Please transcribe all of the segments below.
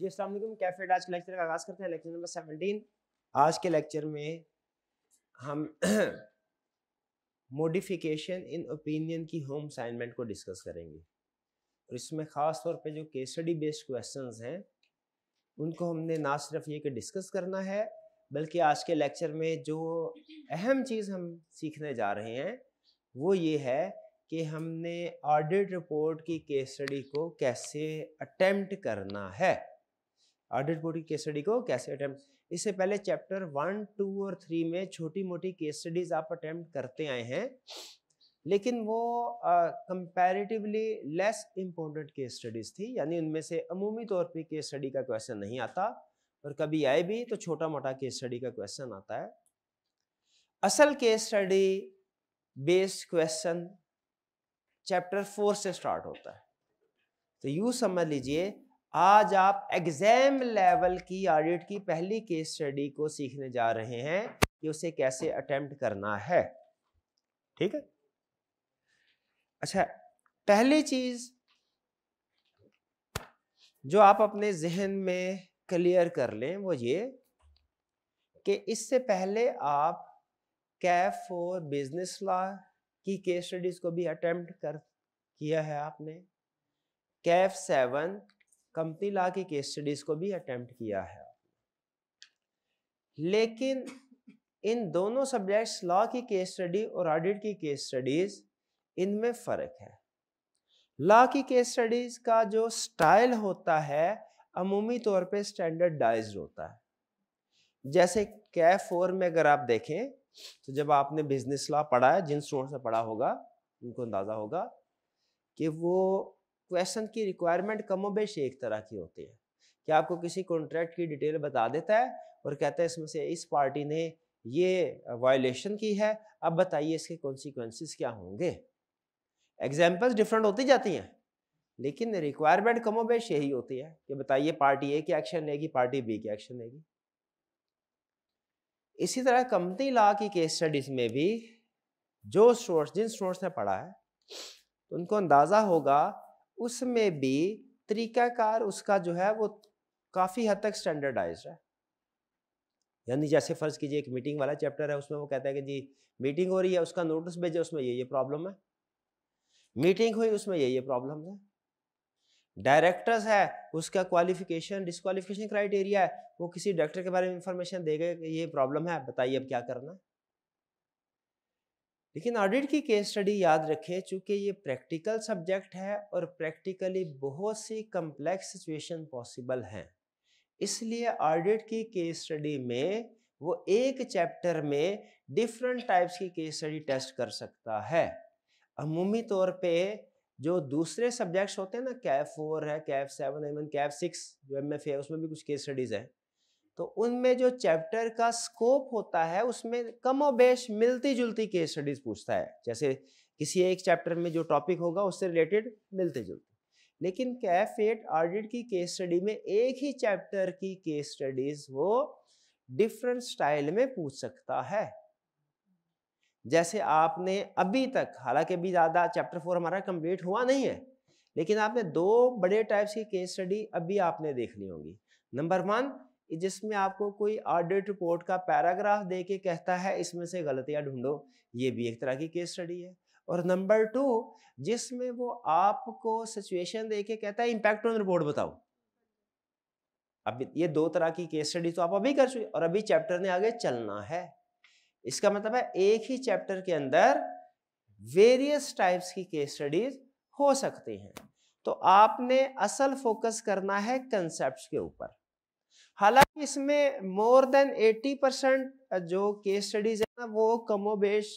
जी असल कैफे आज के लेक्चर का आगाज़ करते हैं लेक्चर नंबर सेवनटीन आज के लेक्चर में हम मोडिफिकेशन इन ओपिनियन की होम असाइनमेंट को डिस्कस करेंगे और इसमें ख़ास तौर पे जो के स्टडी बेस्ड क्वेश्चंस हैं उनको हमने ना सिर्फ ये कि डिस्कस करना है बल्कि आज के लेक्चर में जो अहम चीज़ हम सीखने जा रहे हैं वो ये है कि हमने ऑडिट रिपोर्ट की केस स्टडी को कैसे अटेम्प्ट करना है ऑडिट बोर्ड की केस स्टडी को कैसे अटैम्प्ट इससे पहले चैप्टर वन टू और थ्री में छोटी मोटी केस स्टडीज आप अटैम्प्ट करते आए हैं लेकिन वो comparatively less important case studies थी यानी उनमें से अमूमी तौर पे केस स्टडी का क्वेश्चन नहीं आता और कभी आए भी तो छोटा मोटा केस स्टडी का क्वेश्चन आता है असल case study based question chapter four से स्टार्ट होता है तो यू समझ लीजिए आज आप एग्जाम लेवल की ऑडिट की पहली केस स्टडी को सीखने जा रहे हैं कि उसे कैसे अटेम्प्ट करना है ठीक है अच्छा पहली चीज जो आप अपने जहन में क्लियर कर लें वो ये कि इससे पहले आप कैफ फॉर बिजनेस लॉ की केस स्टडीज को भी अटेम्प्ट कर किया है आपने कैफ सेवन कंपनी ला की केस स्टडीज को भी अटेम्प्ट किया है लेकिन इन दोनों सब्जेक्ट्स लॉ की केस स्टडी और ऑडिट की केस स्टडीज इनमें फर्क है लॉ की केस स्टडीज का जो स्टाइल होता है अमूमी तौर पे स्टैंडर्डाइज होता है जैसे कै फोर में अगर आप देखें तो जब आपने बिजनेस लॉ पढ़ा है जिन स्टूडेंट से पढ़ा होगा उनको अंदाज़ा होगा कि वो क्वेश्चन की रिक्वायरमेंट कमोबेश एक तरह की होती है कि आपको किसी कॉन्ट्रैक्ट की डिटेल बता देता है और कहता है इसमें से इस पार्टी ने ये वायोलेशन की है अब बताइए इसके कॉन्सिक्वेंसेस क्या होंगे एग्जाम्पल्स डिफरेंट होती जाती हैं लेकिन रिक्वायरमेंट कमोबेश यही होती है कि बताइए पार्टी ए की एक्शन लेगी पार्टी बी की एक्शन लेगी इसी तरह कंपनी लॉ की केस स्टडीज में भी जो स्टूडेंट्स जिन स्टूडेंट्स ने पढ़ा है तो उनको अंदाज़ा होगा उसमें भी तरीकाकार उसका जो है वो काफ़ी हद तक स्टैंडर्डाइज है यानी जैसे फ़र्ज कीजिए एक मीटिंग वाला चैप्टर है उसमें वो कहता है कि जी मीटिंग हो रही है उसका नोटिस भेजे उसमें ये ये प्रॉब्लम है मीटिंग हुई उसमें ये ये प्रॉब्लम है डायरेक्टर्स है उसका क्वालिफिकेशन डिसक्वालिफिकेशन क्राइटेरिया है वो किसी डायरेक्टर के बारे में इंफॉर्मेशन देगा कि ये प्रॉब्लम है बताइए अब क्या करना है लेकिन ऑडिट की केस स्टडी याद रखें चूँकि ये प्रैक्टिकल सब्जेक्ट है और प्रैक्टिकली बहुत सी कम्प्लेक्स सिचुएशन पॉसिबल हैं इसलिए ऑडिट की केस स्टडी में वो एक चैप्टर में डिफरेंट टाइप्स की केस स्टडी टेस्ट कर सकता है अमूमी तौर पे जो दूसरे सब्जेक्ट्स होते हैं ना कैफ फोर है CAF seven even CAF six जो एम एफ है उसमें भी कुछ केस स्टडीज़ हैं तो उनमें जो चैप्टर का स्कोप होता है उसमें कम बेश मिलती जुलती केस स्टडीज पूछता है जैसे किसी एक चैप्टर में जो टॉपिक होगा उससे रिलेटेड मिलते जुलते लेकिन कैफ एट ऑडिट की केस स्टडी में एक ही चैप्टर की केस स्टडीज वो डिफरेंट स्टाइल में पूछ सकता है जैसे आपने अभी तक हालांकि अभी ज़्यादा चैप्टर फोर हमारा कंप्लीट हुआ नहीं है लेकिन आपने दो बड़े टाइप्स की केस स्टडी अभी आपने देख ली होंगी नंबर वन जिसमें आपको कोई ऑडिट रिपोर्ट का पैराग्राफ दे के कहता है इसमें से गलतियां ढूंढो ये भी एक तरह की केस स्टडी है और नंबर टू जिसमें वो आपको सिचुएशन दे के कहता है इम्पैक्ट ऑन रिपोर्ट बताओ अब ये दो तरह की केस स्टडी तो आप अभी कर चुके और अभी चैप्टर ने आगे चलना है इसका मतलब है एक ही चैप्टर के अंदर वेरियस टाइप्स की केस स्टडीज हो सकती हैं तो आपने असल फोकस करना है कंसेप्ट के ऊपर हालांकि इसमें मोर देन 80 परसेंट जो केस स्टडीज है ना वो कमोबेश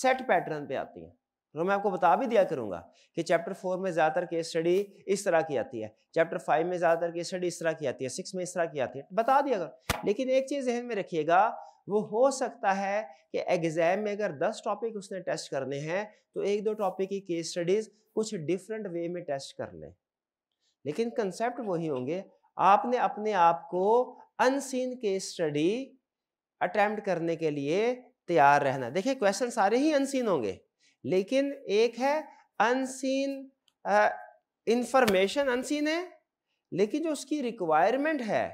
सेट पैटर्न पे आती हैं और तो मैं आपको बता भी दिया करूंगा कि चैप्टर फोर में ज़्यादातर केस स्टडी इस तरह की आती है चैप्टर फाइव में ज़्यादातर केस स्टडी इस तरह की आती है सिक्स में इस तरह की आती है बता दिया करो लेकिन एक चीज़ जहन में रखिएगा वो हो सकता है कि एग्जाम में अगर दस टॉपिक उसने टेस्ट करने हैं तो एक दो टॉपिक की केस स्टडीज़ कुछ डिफरेंट वे में टेस्ट कर लें लेकिन कंसेप्ट वही होंगे आपने अपने आप को अनसीन के स्टडी अटैम्प्ट करने के लिए तैयार रहना देखिए क्वेश्चन सारे ही अनसीन होंगे लेकिन एक है अनसीन इंफॉर्मेशन अनसीन है लेकिन जो उसकी रिक्वायरमेंट है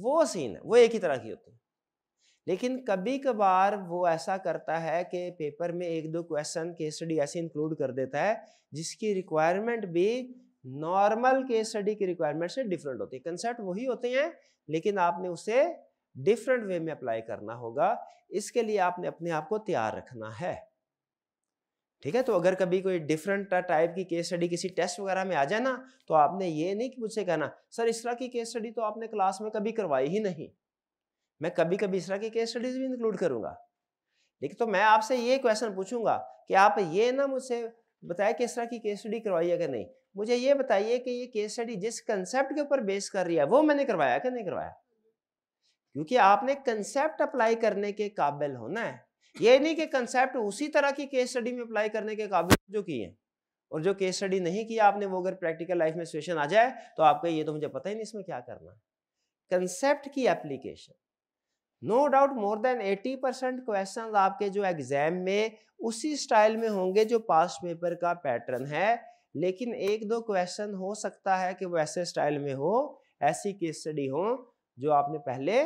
वो सीन वो एक ही तरह की होती है लेकिन कभी कभार वो ऐसा करता है कि पेपर में एक दो क्वेश्चन केस स्टडी ऐसे इंक्लूड कर देता है जिसकी रिक्वायरमेंट भी नॉर्मल केस स्टडी की रिक्वायरमेंट से डिफरेंट होती है कंसेप्ट वही होते हैं लेकिन आपने उसे डिफरेंट वे में अप्लाई करना होगा इसके लिए आपने अपने आप को तैयार रखना है ठीक है तो अगर कभी कोई डिफरेंट टाइप की केस स्टडी किसी टेस्ट वगैरह में आ जाए ना तो आपने ये नहीं कि मुझसे कहना सर इस तरह की केस स्टडी तो आपने क्लास में कभी करवाई ही नहीं मैं कभी कभी इस तरह की केस स्टडीज भी इंक्लूड करूंगा लेकिन तो मैं आपसे ये क्वेश्चन पूछूंगा कि आप ये ना मुझसे बताया किस तरह की केस स्टडी करवाई है कि नहीं मुझे ये बताइए कि ये केस स्टडी जिस कंसेप्ट के ऊपर बेस कर रही है वो मैंने करवाया कि नहीं करवाया क्योंकि आपने कंसेप्ट अप्लाई करने के काबिल होना है ये नहीं कि कंसेप्ट उसी तरह की केस स्टडी में अप्लाई करने के काबिल जो की है और जो केस स्टडी नहीं किया आपने वो अगर प्रैक्टिकल लाइफ में सिचुएशन आ जाए तो आपको ये तो मुझे पता ही नहीं इसमें क्या करना है कंसेप्ट की application no doubt more than 80 percent question आपके जो एग्जाम में उसी स्टाइल में होंगे जो पास्ट पेपर का पैटर्न है लेकिन एक दो क्वेश्चन हो सकता है कि वो ऐसे स्टाइल में हो ऐसी केस स्टडी हो जो आपने पहले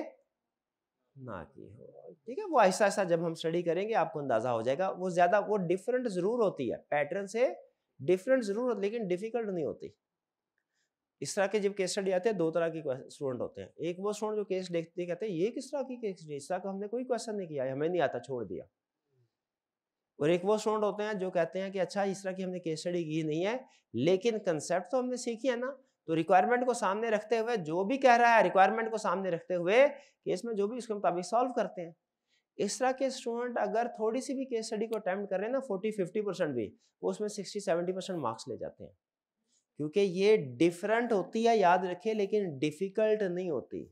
ना की हो ठीक है वो ऐसा ऐसा जब हम स्टडी करेंगे आपको अंदाजा हो जाएगा वो ज्यादा वो डिफरेंट जरूर होती है पैटर्न से डिफरेंट जरूर होती लेकिन डिफिकल्ट नहीं होती इस तरह के जब केस स्टडी आते हैं दो तरह के स्टूडेंट होते हैं एक वो स्टूडेंट जो केस देखते कहते हैं ये किस तरह की केस स्टडी इस तरह का हमने कोई क्वेश्चन नहीं किया हमें नहीं आता छोड़ दिया और एक वो स्टूडेंट होते हैं जो कहते हैं कि अच्छा इस तरह की हमने केस स्टडी की नहीं है लेकिन कंसेप्ट तो हमने सीखी है ना तो रिक्वायरमेंट को सामने रखते हुए जो भी कह रहा है रिक्वायरमेंट को सामने रखते हुए केस में जो भी उसके मुताबिक सॉल्व करते हैं इस तरह के स्टूडेंट अगर थोड़ी सी भी केस स्टडी को अटैम्प्ट कर रहे हैं ना फोर्टी फिफ्टी परसेंट भी वो उसमें सिक्सटी सेवेंटी परसेंट मार्क्स ले जाते हैं क्योंकि ये डिफरेंट होती है याद रखे लेकिन डिफिकल्ट नहीं होती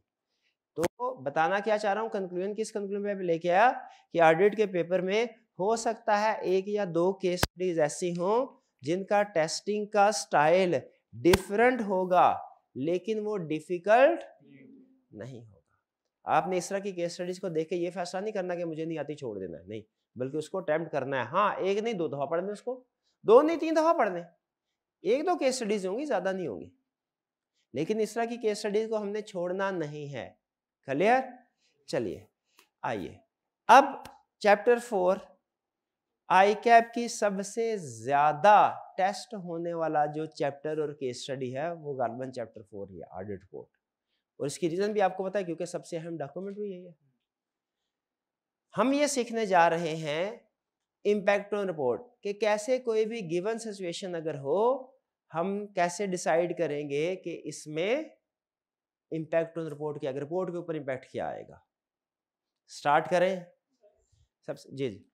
तो बताना क्या चाह रहा हूँ कंक्लूजन किस कंक्लूजन पे लेके आया कि ऑडिट के पेपर में हो सकता है एक या दो केस स्टडीज ऐसी हों जिनका टेस्टिंग का स्टाइल डिफरेंट होगा लेकिन वो डिफिकल्ट नहीं होगा आपने इस तरह की केस स्टडीज को देख के ये फैसला नहीं करना कि मुझे नहीं आती छोड़ देना है नहीं बल्कि उसको अटैम्प्ट करना है हाँ एक नहीं दो दफा पढ़ने उसको दो नहीं तीन दफा पढ़ने एक दो केस स्टडीज होंगी ज़्यादा नहीं होंगी लेकिन इस तरह की केस स्टडीज को हमने छोड़ना नहीं है क्लियर चलिए आइए अब चैप्टर फोर आई कैप की सबसे ज्यादा टेस्ट होने वाला जो चैप्टर और केस स्टडी है वो गालबन चैप्टर फोर ही है ऑडिट कोड और इसकी रीजन भी आपको पता है क्योंकि सबसे अहम डॉक्यूमेंट भी यही है हम ये सीखने जा रहे हैं इम्पैक्ट ऑन रिपोर्ट कि कैसे कोई भी गिवन सिचुएशन अगर हो हम कैसे डिसाइड करेंगे कि इसमें इम्पैक्ट ऑन रिपोर्ट क्या रिपोर्ट के ऊपर इम्पैक्ट क्या आएगा स्टार्ट करें सबसे जी जी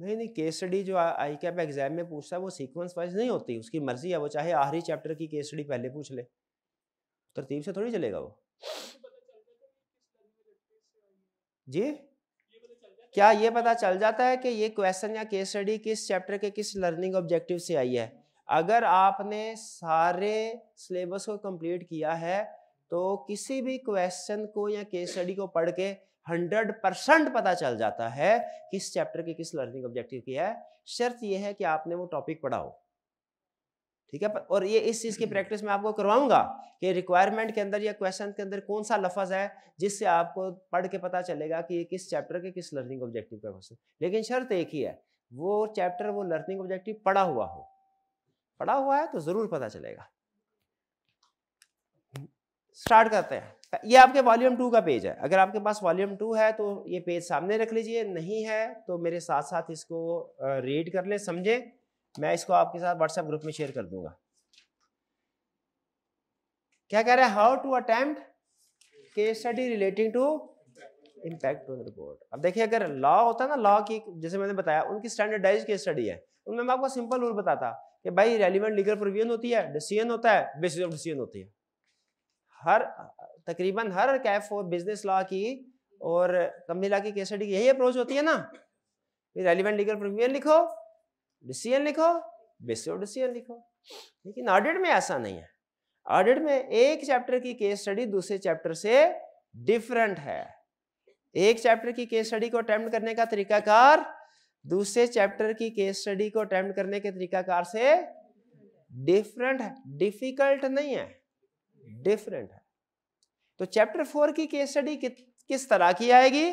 नहीं नहीं केस स्टडी जो आई कैप एग्जाम में पूछता है वो सीक्वेंस वाइज नहीं होती उसकी मर्जी है वो चाहे आखिरी चैप्टर की केस स्टडी पहले पूछ ले तरतीब से थोड़ी चलेगा वो जी क्या ये पता चल जाता है कि ये क्वेश्चन या केस स्टडी किस चैप्टर के किस लर्निंग ऑब्जेक्टिव से आई है अगर आपने सारे सिलेबस को कंप्लीट किया है तो किसी भी क्वेश्चन को या केस स्टडी को पढ़ के हंड्रेड परसेंट पता चल जाता है किस चैप्टर की किस लर्निंग ऑब्जेक्टिव की है शर्त यह है कि आपने वो टॉपिक पढ़ा हो ठीक है और ये इस चीज़ की प्रैक्टिस में आपको करवाऊंगा कि रिक्वायरमेंट के अंदर या क्वेश्चन के अंदर कौन सा लफज है जिससे आपको पढ़ के पता चलेगा कि ये किस चैप्टर के किस लर्निंग ऑब्जेक्टिव का क्वेश्चन लेकिन शर्त एक ही है वो चैप्टर वो लर्निंग ऑब्जेक्टिव पढ़ा हुआ हो पढ़ा हुआ है तो ज़रूर पता चलेगा स्टार्ट करते हैं ये आपके वॉल्यूम टू का पेज है अगर आपके पास वॉल्यूम टू है तो ये पेज सामने रख लीजिए नहीं है तो मेरे साथ साथ इसको रीड कर ले समझे मैं इसको आपके साथ व्हाट्सएप ग्रुप में शेयर कर दूंगा क्या कह रहे हैं how to attempt case study relating to impact on report अब देखिए अगर लॉ होता है ना लॉ की जैसे मैंने बताया उनकी स्टैंडर्डाइज केस स्टडी है उनमें मैं आपको सिंपल रूल बताता कि भाई रेलिवेंट लीगल प्रोविजन होती है डिसीजन होता है बेसिस ऑफ डिसीजन होती है हर तकरीबन हर कैफ और बिजनेस लॉ की और कंपनी लॉ की केस स्टडी की यही अप्रोच होती है ना रेलिवेंट लीगल प्रोविजन लिखो डिसीजन लिखो बेसिक ऑफ डिसीजन लिखो लेकिन ऑडिट में ऐसा नहीं है ऑडिट में एक चैप्टर की केस स्टडी दूसरे चैप्टर से डिफरेंट है एक चैप्टर की केस स्टडी को अटैम्प्ट करने का तरीकाकार दूसरे चैप्टर की केस स्टडी को अटेम्प्ट करने के तरीकाकार से डिफरेंट है डिफिकल्ट नहीं है डिफरेंट है तो चैप्टर फोर की केस स्टडी कि, किस तरह की आएगी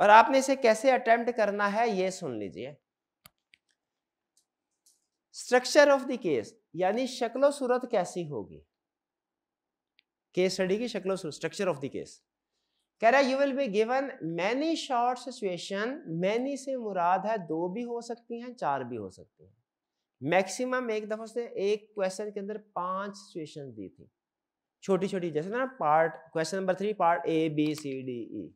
और आपने इसे कैसे अटेम्प्ट करना है ये सुन लीजिए स्ट्रक्चर ऑफ द केस यानी शक्लो सूरत कैसी होगी केस स्टडी की शक्लो सूरत स्ट्रक्चर ऑफ द केस कह रहा है you will be given many short situation many से मुराद है दो भी हो सकती हैं चार भी हो सकती हैं मैक्सिमम एक दफा से एक क्वेश्चन के अंदर पांच सिचुएशन दी थी छोटी छोटी जैसे ना part question number three part A B C D E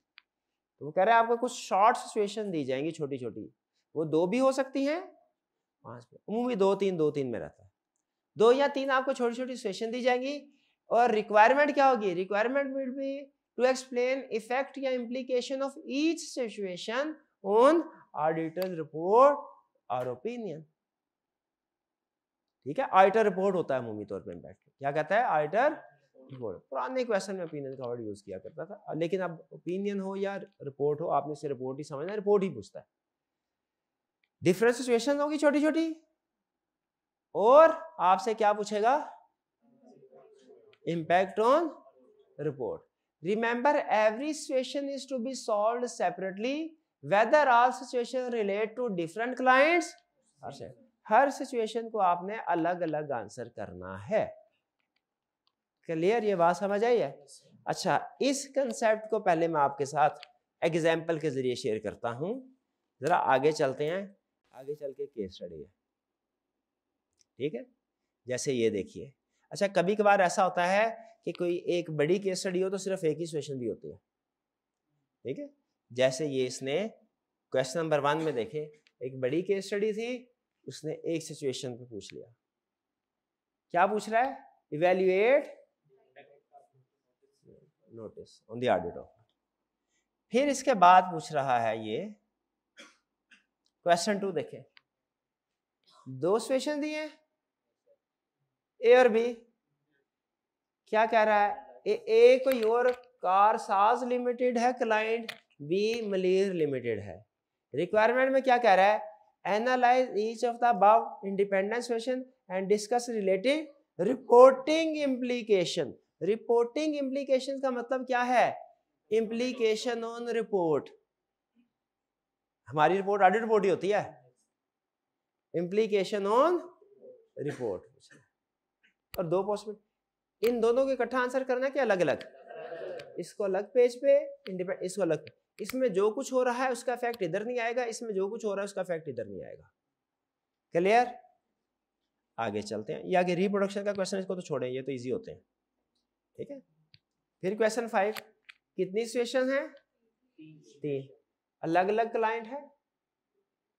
तो वो कह रहे हैं आपको कुछ शॉर्ट सिचुएशन दी जाएंगी छोटी छोटी वो दो भी हो सकती हैं पांच उमूमी दो तीन दो तीन में रहता है दो या तीन आपको छोटी छोटी सिचुएशन दी जाएंगी और रिक्वायरमेंट क्या होगी requirement will be to explain effect या implication of each situation on auditor report और ओपिनियन ठीक है ऑडिटर रिपोर्ट होता है मूवी तौर पर इम्पैक्ट क्या कहता है ऑडिटर रिपोर्ट पुराने क्वेश्चन में ओपिनियन का वर्ड यूज़ किया करता था लेकिन अब ओपिनियन हो या रिपोर्ट हो आपने इसे रिपोर्ट ही समझना रिपोर्ट ही पूछता है डिफरेंट सिचुएशन होगी छोटी छोटी और आपसे क्या पूछेगा impact on report remember every situation is to be solve separately whether all situation relate to different clients हर सिचुएशन को आपने अलग अलग आंसर करना है क्लियर ये बात समझ आई है अच्छा इस कंसेप्ट को पहले मैं आपके साथ एग्जाम्पल के जरिए शेयर करता हूँ ज़रा आगे चलते हैं आगे चल के केस स्टडी है ठीक है जैसे ये देखिए अच्छा कभी कभार ऐसा होता है कि कोई एक बड़ी केस स्टडी हो तो सिर्फ एक ही सिचुएशन भी होती है ठीक है जैसे ये इसने क्वेश्चन नंबर वन में देखे एक बड़ी केस स्टडी थी उसने एक सिचुएशन पे पूछ लिया क्या पूछ रहा है evaluate notice on the added offer. फिर इसके बाद पूछ रहा है ये क्वेश्चन टू देखें दो सिचुएशन दिए ए और बी क्या कह रहा है ए, ए को योर कार साज लिमिटेड है क्लाइंट बी मलिर लिमिटेड है रिक्वायरमेंट में क्या कह रहा है analyse each of the above independent situation and discuss relative reporting implication reporting implication का मतलब क्या है इम्प्लीकेशन ऑन रिपोर्ट हमारी रिपोर्ट ऑडिट रिपोर्ट ही होती है इम्प्लीकेशन ऑन रिपोर्ट और दो पॉसिबिलिटी इन दोनों को इकट्ठा आंसर करना क्या अलग अलग इसको अलग पेज पे इंडिपेंड इसको अलग इसमें जो कुछ हो रहा है उसका इफेक्ट इधर नहीं आएगा इसमें जो कुछ हो रहा है उसका इफेक्ट इधर नहीं आएगा क्लियर आगे चलते हैं या आगे रिप्रोडक्शन का क्वेश्चन इसको तो छोड़ें ये तो इजी होते हैं ठीक है फिर क्वेश्चन फाइव कितनी सिचुएशन है तीन अलग अलग क्लाइंट है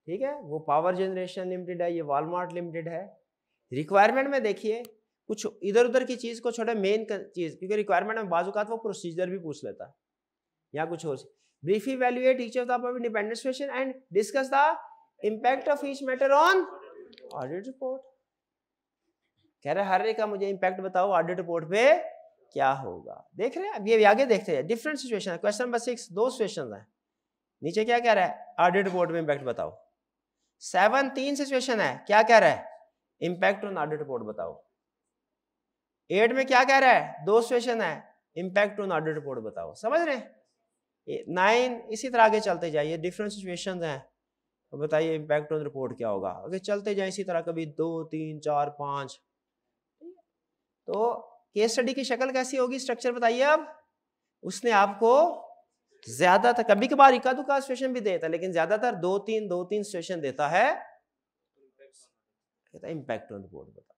ठीक है वो पावर जनरेशन लिमिटेड है ये वॉलमार्ट लिमिटेड है रिक्वायरमेंट में देखिए कुछ इधर उधर की चीज़ को छोड़े मेन चीज़ क्योंकि रिक्वायरमेंट में बाजू का वो प्रोसीजर भी पूछ लेता है या कुछ हो brief evaluate each of the independence question and discuss the impact of each matter on audit report कह रहे हर एक का मुझे इम्पैक्ट बताओ ऑडिट रिपोर्ट पे क्या होगा देख रहे हैं अब ये आगे देखते हैं डिफरेंट सिचुएशन है क्वेश्चन नंबर सिक्स दो सिचुएशन है नीचे क्या कह रहा है ऑडिट रिपोर्ट में इम्पैक्ट बताओ सेवन तीन सिचुएशन है क्या कह रहा है इम्पैक्ट ऑन ऑडिट रिपोर्ट बताओ एट में क्या कह रहा है दो सिचुएशन है इम्पैक्ट ऑन ऑडिट रिपोर्ट बताओ समझ रहे नाइन इसी तरह आगे चलते जाइए डिफरेंट सिचुएशन है तो बताइए इम्पैक्ट ऑन रिपोर्ट क्या होगा अगर चलते जाए इसी तरह कभी दो तीन चार पाँच तो केस स्टडी की शक्ल कैसी होगी स्ट्रक्चर बताइए अब उसने आपको ज्यादातर कभी कभार इक्का दुक्का सिचुएशन भी देता है लेकिन ज्यादातर दो तीन दो तीन सिचुएशन देता है इंपैक्ट ऑन रिपोर्ट बता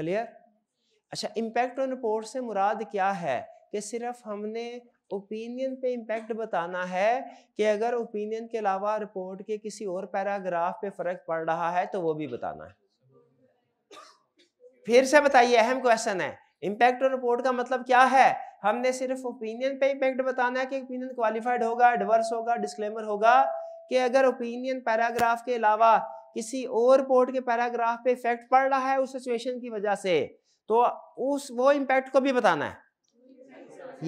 क्लियर अच्छा इंपैक्ट ऑन रिपोर्ट से मुराद क्या है कि सिर्फ हमने ओपिनियन पे इंपैक्ट बताना है कि अगर ओपिनियन के अलावा रिपोर्ट के किसी और पैराग्राफ पे फर्क पड़ रहा है तो वो भी बताना है फिर से बताइए अहम क्वेश्चन है इम्पैक्ट रिपोर्ट का मतलब क्या है हमने सिर्फ ओपिनियन पे इम्पैक्ट बताना है कि ओपिनियन क्वालिफाइड होगा एडवर्स होगा डिस्क्लेमर होगा कि अगर ओपिनियन पैराग्राफ के अलावा किसी और रिपोर्ट के पैराग्राफ पे इफेक्ट पड़ रहा है उस सिचुएशन की वजह से तो उस वो इम्पैक्ट को भी बताना है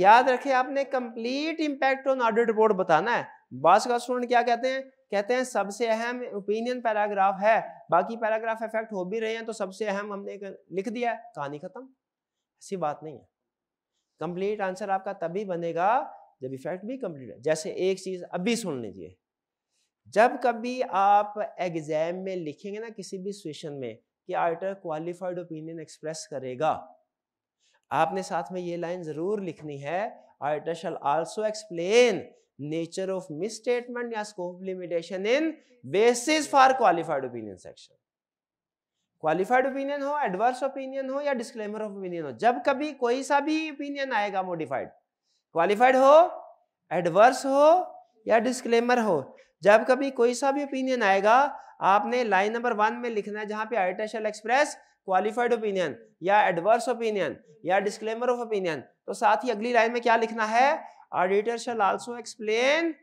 याद रखे आपने complete impact on audit report बताना है बास का स्टूडेंट क्या कहते हैं कहते हैं सबसे अहम ओपिनियन पैराग्राफ है बाकी पैराग्राफ इफेक्ट हो भी रहे हैं तो सबसे अहम हमने लिख दिया है कहानी खत्म ऐसी बात नहीं है कंप्लीट आंसर आपका तभी बनेगा जब इफेक्ट भी कंप्लीट है जैसे एक चीज अभी सुन लीजिए जब कभी आप एग्जाम में लिखेंगे ना किसी भी सिचुएशन में कि आर्टर क्वालिफाइड ओपिनियन एक्सप्रेस करेगा आपने साथ में ये लाइन जरूर लिखनी है auditor shall also explain nature of misstatement या scope limitation in basis for qualified opinion section qualified opinion हो एडवर्स ओपिनियन हो या डिस्क्लेमर ऑफ ओपिनियन हो जब कभी कोई सा भी ओपिनियन आएगा मॉडिफाइड क्वालिफाइड हो एडवर्स हो या डिस्क्लेमर हो जब कभी कोई सा भी ओपिनियन आएगा आपने लाइन नंबर वन में लिखना है जहां पे आइटेशल एक्सप्रेस क्वालिफाइड ओपिनियन या एडवर्स ओपिनियन या डिस्क्लेमर ऑफ ओपिनियन तो साथ ही अगली लाइन में क्या लिखना है auditor shall also explain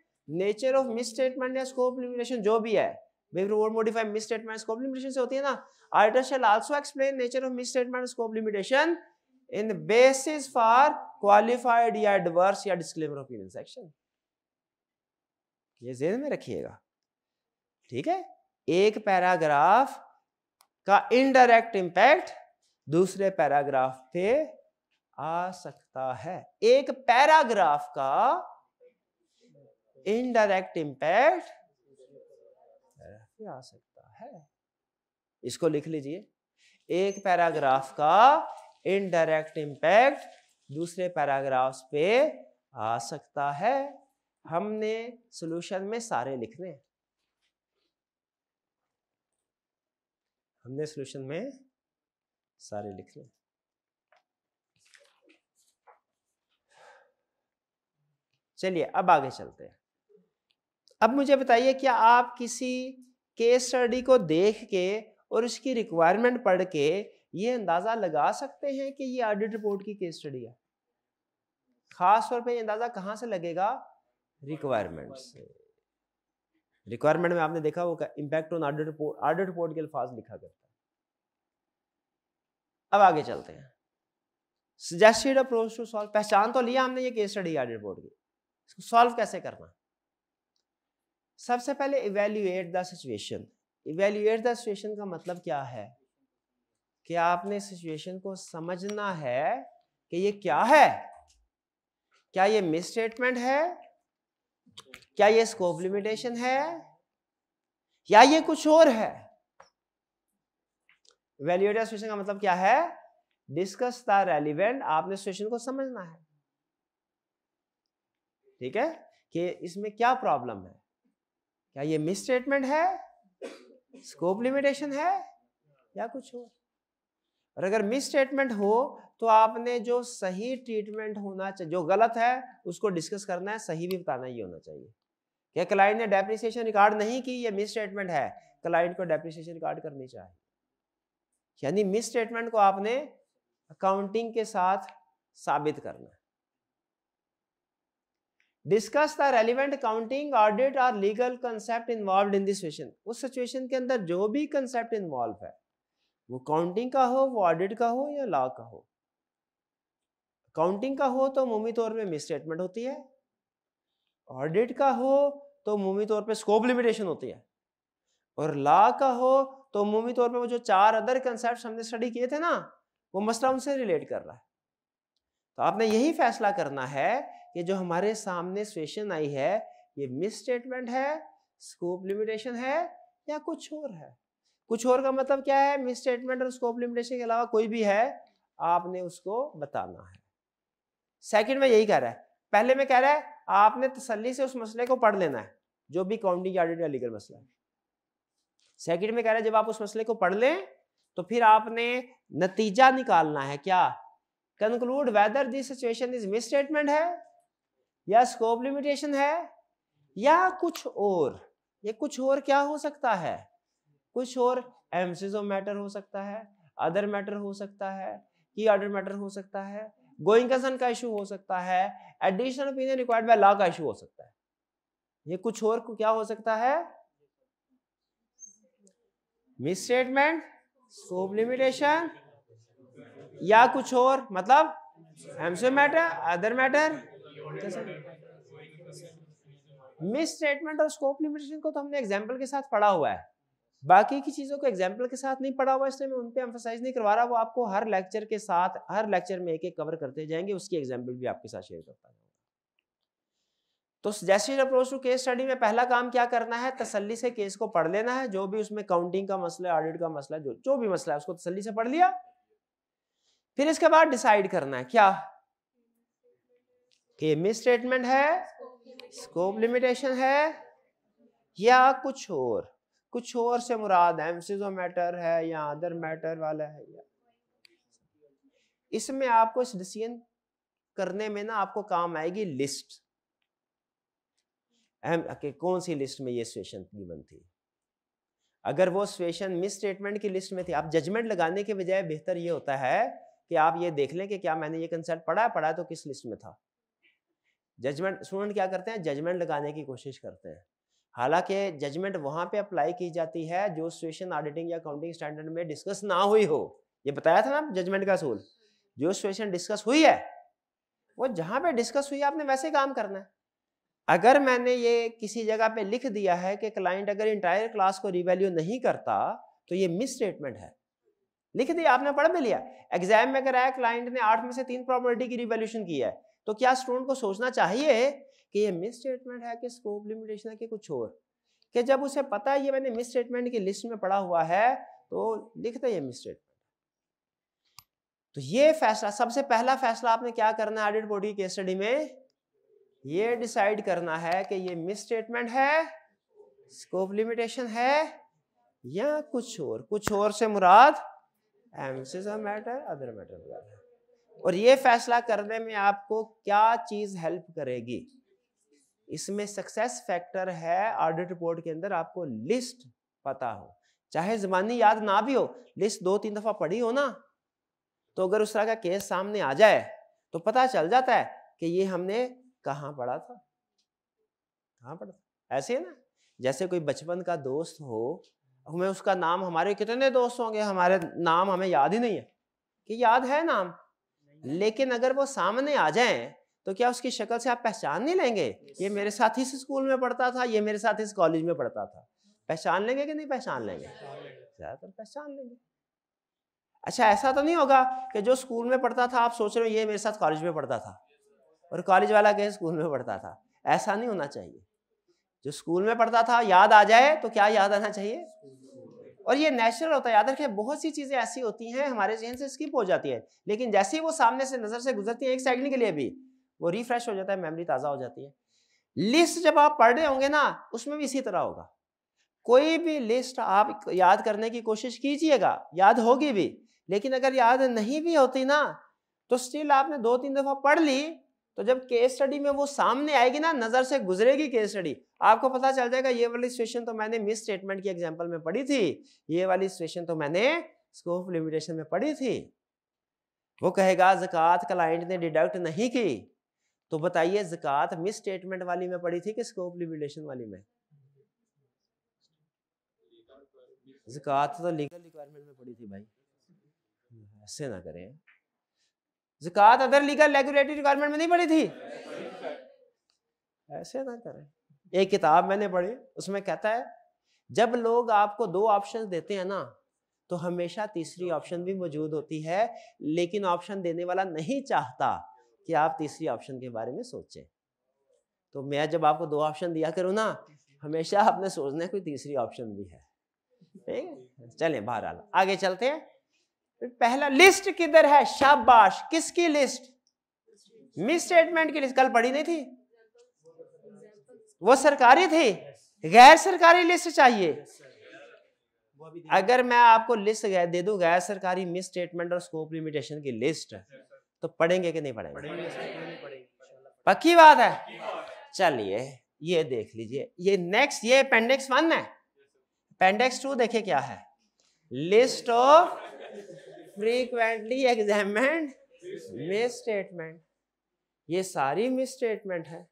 nature of misstatement या स्कोप लिमिटेशन जो भी है before modify misstatement scope limitation से होती है ना auditor shall also explain nature of misstatement scope limitation in basis for qualified या एडवर्स या डिस्क्लेमर ओपिनियन सेक्शन ये जेन में रखिएगा ठीक है एक पैराग्राफ का इनडायरेक्ट इंपैक्ट दूसरे पैराग्राफ पे आ सकता है एक पैराग्राफ का इनडायरेक्ट इंपैक्ट आ सकता है इसको लिख लीजिए एक पैराग्राफ का इनडायरेक्ट इंपैक्ट दूसरे पैराग्राफ पे आ सकता है हमने सॉल्यूशन में सारे लिखने हमने सॉल्यूशन में सारे लिखने चलिए अब आगे चलते हैं अब मुझे बताइए क्या आप किसी केस स्टडी को देख के और उसकी रिक्वायरमेंट पढ़ के ये अंदाज़ा लगा सकते हैं कि ये ऑडिट रिपोर्ट की केस स्टडी है खास तौर पे ये अंदाज़ा कहाँ से लगेगा रिक्वायरमेंट से रिक्वायरमेंट में आपने देखा वो impact on audit report audit report के अल्फाज लिखा करता है अब आगे चलते हैं सजेस्टेड अप्रोच टू सॉल्व पहचान तो लिया हमने ये केस स्टडी ऑडिट रिपोर्ट की इसको सॉल्व कैसे करना सबसे पहले evaluate the situation evaluate the situation का मतलब क्या है कि आपने सिचुएशन को समझना है कि ये क्या है क्या ये मिस स्टेटमेंट है क्या ये स्कोप लिमिटेशन है या ये कुछ और है वैल्यूएट सिचुएशन का मतलब क्या है डिस्कस द रेलिवेंट आपने सिचुएशन को समझना है ठीक है कि इसमें क्या प्रॉब्लम है क्या ये मिस स्टेटमेंट है स्कोप लिमिटेशन है या कुछ हो और अगर मिस स्टेटमेंट हो तो आपने जो सही ट्रीटमेंट होना चाहिए जो गलत है उसको डिस्कस करना है सही भी बताना ही होना चाहिए क्या क्लाइंट ने डेप्रिसिएशन रिकॉर्ड नहीं की ये मिस स्टेटमेंट है क्लाइंट को डेप्रिसिएशन रिकॉर्ड करनी चाहिए यानी मिस स्टेटमेंट को आपने अकाउंटिंग के साथ साबित करना है discuss the relevant counting audit और legal concept involve in this situation उस सिचुएशन के अंदर जो भी कंसेप्ट इन्वॉल्व है वो काउंटिंग का हो वो ऑडिट का हो या लॉ का हो काउंटिंग का हो तो मुमी तौर पे मिसस्टेटमेंट होती है ऑडिट का हो तो मुमी तौर पे स्कोप लिमिटेशन होती है और लॉ का हो तो मुमी तौर पे वो जो चार अदर कंसेप्ट हमने स्टडी किए थे ना वो मसला उनसे रिलेट कर रहा है तो आपने यही फैसला करना है ये जो हमारे सामने सिचुएशन आई है ये मिस स्टेटमेंट है स्कोप लिमिटेशन है या कुछ और है कुछ और का मतलब क्या है मिस स्टेटमेंट और स्कोप लिमिटेशन के अलावा कोई भी है आपने उसको बताना है सेकंड में यही कह रहा है पहले में कह रहा है आपने तसल्ली से उस मसले को पढ़ लेना है जो भी काउंटिंग ऑडिट या लीगल मसला है सेकंड में कह रहा है जब आप उस मसले को पढ़ लें तो फिर आपने नतीजा निकालना है क्या conclude whether this situation is misstatement है या स्कोप लिमिटेशन है या कुछ और ये कुछ और क्या हो सकता है कुछ और एम्सिस ऑफ मैटर हो सकता है अदर मैटर हो सकता है की ऑर्डर मैटर हो सकता है गोइंग कंसर्न का इशू हो सकता है additional opinion required by law का इशू हो सकता है ये कुछ और क्या हो सकता है मिस स्टेटमेंट स्कोप लिमिटेशन या कुछ और मतलब emphasis matter other matter misstatement और स्कोप लिमिटेशन को तो हमने एग्जाम्पल के साथ पढ़ा हुआ है बाकी की चीज़ों को एग्जाम्पल के साथ नहीं पढ़ा हुआ इसलिए मैं उन पर एम्फोसाइज नहीं करवा रहा वो आपको हर लेक्चर के साथ हर लेक्चर में एक एक कवर करते जाएंगे उसकी एग्जाम्पल भी आपके साथ शेयर करता हूँ तो suggested approach to case study में पहला काम क्या करना है तसल्ली से केस को पढ़ लेना है जो भी उसमें काउंटिंग का मसला है ऑडिट का मसला है जो जो भी मसला है उसको तसल्ली से पढ़ लिया फिर इसके बाद डिसाइड करना है क्या ये मिस स्टेटमेंट है स्कोप लिमिटेशन है या कुछ और कुछ और से मुराद है एम्सिजो मैटर है या अदर मैटर वाला है या इसमें आपको इस डिसीजन करने में ना आपको काम आएगी लिस्ट कि कौन सी लिस्ट में ये सिचुएशन गिवन थी अगर वो सिचुएशन मिस स्टेटमेंट की लिस्ट में थी आप जजमेंट लगाने के बजाय बेहतर ये होता है कि आप ये देख लें कि क्या मैंने ये कंसेप्ट पढ़ा है पढ़ा है तो किस लिस्ट में था जजमेंट स्टूडेंट क्या करते हैं जजमेंट लगाने की कोशिश करते हैं हालांकि जजमेंट वहां पे अप्लाई की जाती है जो सिचुएशन ऑडिटिंग या अकाउंटिंग स्टैंडर्ड में डिस्कस ना हुई हो ये बताया था ना जजमेंट का असूल जो सिचुएशन डिस्कस हुई है वो जहां पे डिस्कस हुई है आपने वैसे काम करना है अगर मैंने ये किसी जगह पे लिख दिया है कि क्लाइंट अगर इंटायर क्लास को रिवेल्यू नहीं करता तो ये मिस स्टेटमेंट है लिख दिया आपने पढ़ भी लिया एग्जाम में अगर आया क्लाइंट ने आठ में से तीन प्रॉपर्टी की रिवेल्यूशन की है तो क्या स्टूडेंट को सोचना चाहिए कि ये मिस स्टेटमेंट है कि स्कोप लिमिटेशन है कि कुछ और कि जब उसे पता है ये मैंने मिस स्टेटमेंट की लिस्ट में पढ़ा हुआ है तो लिखते ये मिस स्टेटमेंट तो ये फैसला सबसे पहला फैसला आपने क्या करना है ऑडिट बॉडी केस स्टडी में ये डिसाइड करना है कि ये मिस स्टेटमेंट है स्कोप लिमिटेशन है या कुछ और कुछ और से मुराद एम्सिस मैटर अदर मैटर वगैरह और ये फैसला करने में आपको क्या चीज़ हेल्प करेगी इसमें सक्सेस फैक्टर है ऑडिट रिपोर्ट के अंदर आपको लिस्ट पता हो चाहे जबानी याद ना भी हो लिस्ट दो तीन दफ़ा पढ़ी हो ना तो अगर उस तरह का केस सामने आ जाए तो पता चल जाता है कि ये हमने कहा पढ़ा था कहा पढ़ा था ऐसे ना जैसे कोई बचपन का दोस्त हो हमें उसका नाम हमारे कितने दोस्त होंगे हमारे नाम हमें याद ही नहीं है कि याद है नाम लेकिन अगर वो सामने आ जाए तो क्या उसकी शक्ल से आप पहचान नहीं लेंगे ये मेरे साथ इस स्कूल में पढ़ता था ये मेरे साथ इस कॉलेज में पढ़ता था पहचान लेंगे कि नहीं पहचान लेंगे ज़्यादातर पहचान लेंगे अच्छा ऐसा तो नहीं होगा कि जो स्कूल में पढ़ता था आप सोच रहे हो ये मेरे साथ कॉलेज में पढ़ता था और कॉलेज वाला कहे स्कूल में पढ़ता था ऐसा नहीं होना चाहिए जो स्कूल में पढ़ता था याद आ जाए तो क्या याद आना चाहिए और ये नेचुरल होता है याद रखें बहुत सी चीज़ें ऐसी होती हैं हमारे जहन से स्किप हो जाती है लेकिन जैसे ही वो सामने से नज़र से गुजरती है एक सेकंड के लिए भी वो रिफ्रेश हो जाता है मेमोरी ताज़ा हो जाती है लिस्ट जब आप पढ़ रहे होंगे ना उसमें भी इसी तरह होगा कोई भी लिस्ट आप याद करने की कोशिश कीजिएगा याद होगी भी लेकिन अगर याद नहीं भी होती ना तो स्टिल आपने दो तीन दफ़ा पढ़ ली तो जब केस स्टडी में वो सामने आएगी ना नज़र से गुजरेगी केस स्टडी आपको पता चल जाएगा ये वाली सिचुएशन तो मैंने मिस स्टेटमेंट की एग्जाम्पल में पढ़ी थी ये वाली सिचुएशन तो मैंने स्कोप लिमिटेशन में पढ़ी थी वो कहेगा जक़ात क्लाइंट ने डिडक्ट नहीं की तो बताइए जक़ात मिस स्टेटमेंट वाली में पढ़ी थी कि स्कोप लिमिटेशन वाली में जक़ात तो लीगल रिक्वायरमेंट में पड़ी थी भाई ऐसे ना करें जिकात अदर लीगल रेगुलेटरी रिक्वायरमेंट में नहीं पढ़ी थी ऐसे ना करें एक किताब मैंने पढ़ी उसमें कहता है जब लोग आपको दो ऑप्शन देते हैं ना तो हमेशा तीसरी ऑप्शन भी मौजूद होती है लेकिन ऑप्शन देने वाला नहीं चाहता कि आप तीसरी ऑप्शन के बारे में सोचें तो मैं जब आपको दो ऑप्शन दिया करूँ ना हमेशा आपने सोचना है कोई तीसरी ऑप्शन भी है ठीक है चलें बहरहाल आगे चलते हैं पहला लिस्ट किधर है शाबाश किसकी लिस्ट मिस स्टेटमेंट की लिस्ट कल पढ़ी नहीं थी वो सरकारी थी गैर सरकारी लिस्ट चाहिए अगर मैं आपको लिस्ट दे दूं गैर सरकारी मिस स्टेटमेंट और स्कोप लिमिटेशन की लिस्ट तो पढ़ेंगे कि नहीं पढ़ेंगे पक्की बात है चलिए ये देख लीजिए ये नेक्स्ट ये अपेंडिक्स वन है अपेंडिक्स टू देखिए क्या है list of frequently examined misstatement ये सारी मिस स्टेटमेंट है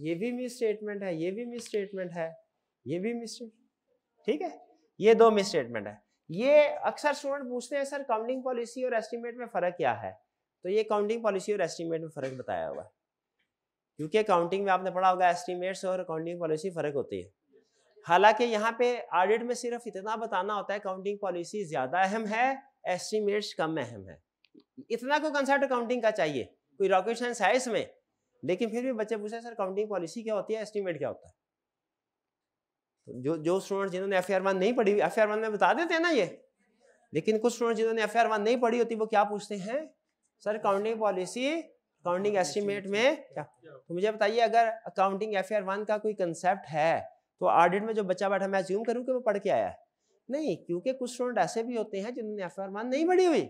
ये भी मिस स्टेटमेंट है ये भी मिस स्टेटमेंट है ये भी मिस ठीक है ये दो मिस स्टेटमेंट है ये अक्सर स्टूडेंट पूछते हैं सर काउंटिंग पॉलिसी और एस्टिमेट में फ़र्क क्या है तो ये काउंटिंग पॉलिसी और एस्टिमेट में फ़र्क बताया हुआ है क्योंकि काउंटिंग में आपने पढ़ा होगा एस्टिमेट्स और काउंटिंग पॉलिसी फ़र्क होती है हालांकि यहाँ पे ऑडिट में सिर्फ इतना बताना होता है काउंटिंग पॉलिसी ज़्यादा अहम है एस्टिमेट्स कम अहम है इतना को कंसेप्ट काउंटिंग का चाहिए कोई रॉकेट साइंस है इसमें लेकिन फिर भी बच्चे पूछे सर काउंटिंग पॉलिसी क्या होती है एस्टिमेट क्या होता है तो जो जो स्टूडेंट जिन्होंने एफ वन नहीं पढ़ी एफ वन में बता देते हैं ना ये लेकिन कुछ स्टूडेंट जिन्होंने एफ वन नहीं पढ़ी होती वो क्या पूछते हैं sir counting policy counting estimate में क्या तो मुझे बताइए अगर अकाउंटिंग एफ वन का कोई कंसेप्ट है तो ऑडिट में जो बच्चा बैठा मैं ज्यूम करूँ कि वो पढ़ के आया है नहीं क्योंकि कुछ स्टूडेंट ऐसे भी होते हैं जिन्होंने एफ आर नहीं बढ़ी हुई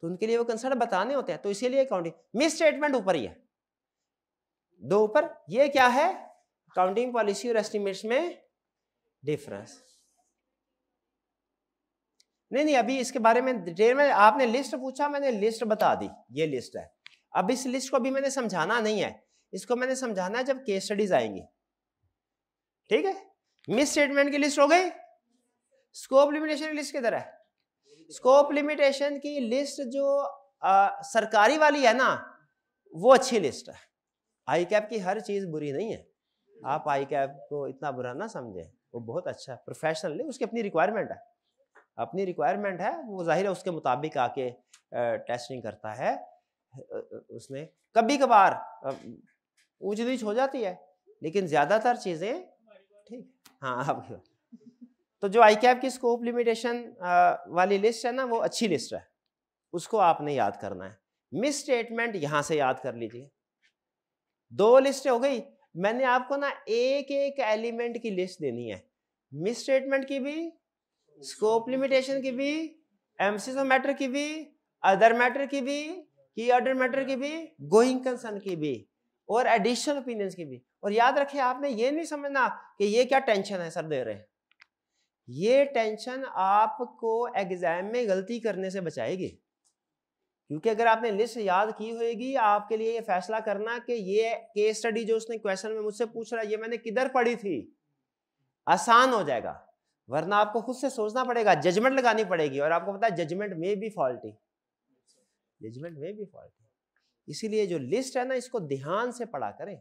तो उनके लिए वो कंसर्ट बताने होते हैं तो इसीलिए अकाउंटिंग मिस स्टेटमेंट ऊपर ही है दो ऊपर ये क्या है अकाउंटिंग पॉलिसी और एस्टिमेट्स में डिफरेंस नहीं नहीं अभी इसके बारे में डिटेल में आपने लिस्ट पूछा मैंने लिस्ट बता दी ये लिस्ट है अब इस लिस्ट को अभी मैंने समझाना नहीं है इसको मैंने समझाना है जब केस स्टडीज आएंगी ठीक है मिस स्टेटमेंट की लिस्ट हो गई स्कोप लिमिटेशन की लिस्ट किधर है स्कोप लिमिटेशन की लिस्ट जो आ, सरकारी वाली है ना वो अच्छी लिस्ट है आई कैप की हर चीज़ बुरी नहीं है हम्म। आप आई कैप को इतना बुरा ना समझें वो बहुत अच्छा है प्रोफेशनली उसकी अपनी रिक्वायरमेंट है अपनी रिक्वायरमेंट है वो जाहिर है उसके मुताबिक आके टेस्टिंग करता है उसने कभी कभार ऊंच नीच हो जाती है लेकिन ज़्यादातर चीज़ें ठीक हाँ आपकी तो जो आई कैप की स्कोप लिमिटेशन वाली लिस्ट है ना वो अच्छी लिस्ट है उसको आपने याद करना है मिस स्टेटमेंट यहां से याद कर लीजिए दो लिस्ट हो गई मैंने आपको ना एक एक एलिमेंट की लिस्ट देनी है मिस स्टेटमेंट की भी स्कोप लिमिटेशन की भी एमसीज मैटर की भी अदर मैटर की भी की अदर मैटर की भी गोइंग कंसर्न की भी और एडिशनल ओपिनियंस की भी और याद रखे आपने ये नहीं समझना कि ये क्या टेंशन है सर दे रहे हैं ये टेंशन आपको एग्जाम में गलती करने से बचाएगी क्योंकि अगर आपने लिस्ट याद की होगी आपके लिए ये फैसला करना कि ये केस स्टडी जो उसने क्वेश्चन में मुझसे पूछ रहा है ये मैंने किधर पढ़ी थी आसान हो जाएगा वरना आपको खुद से सोचना पड़ेगा जजमेंट लगानी पड़ेगी और आपको पता है जजमेंट में भी फॉल्टी जजमेंट में भी फॉल्टी इसीलिए जो लिस्ट है ना इसको ध्यान से पढ़ा करें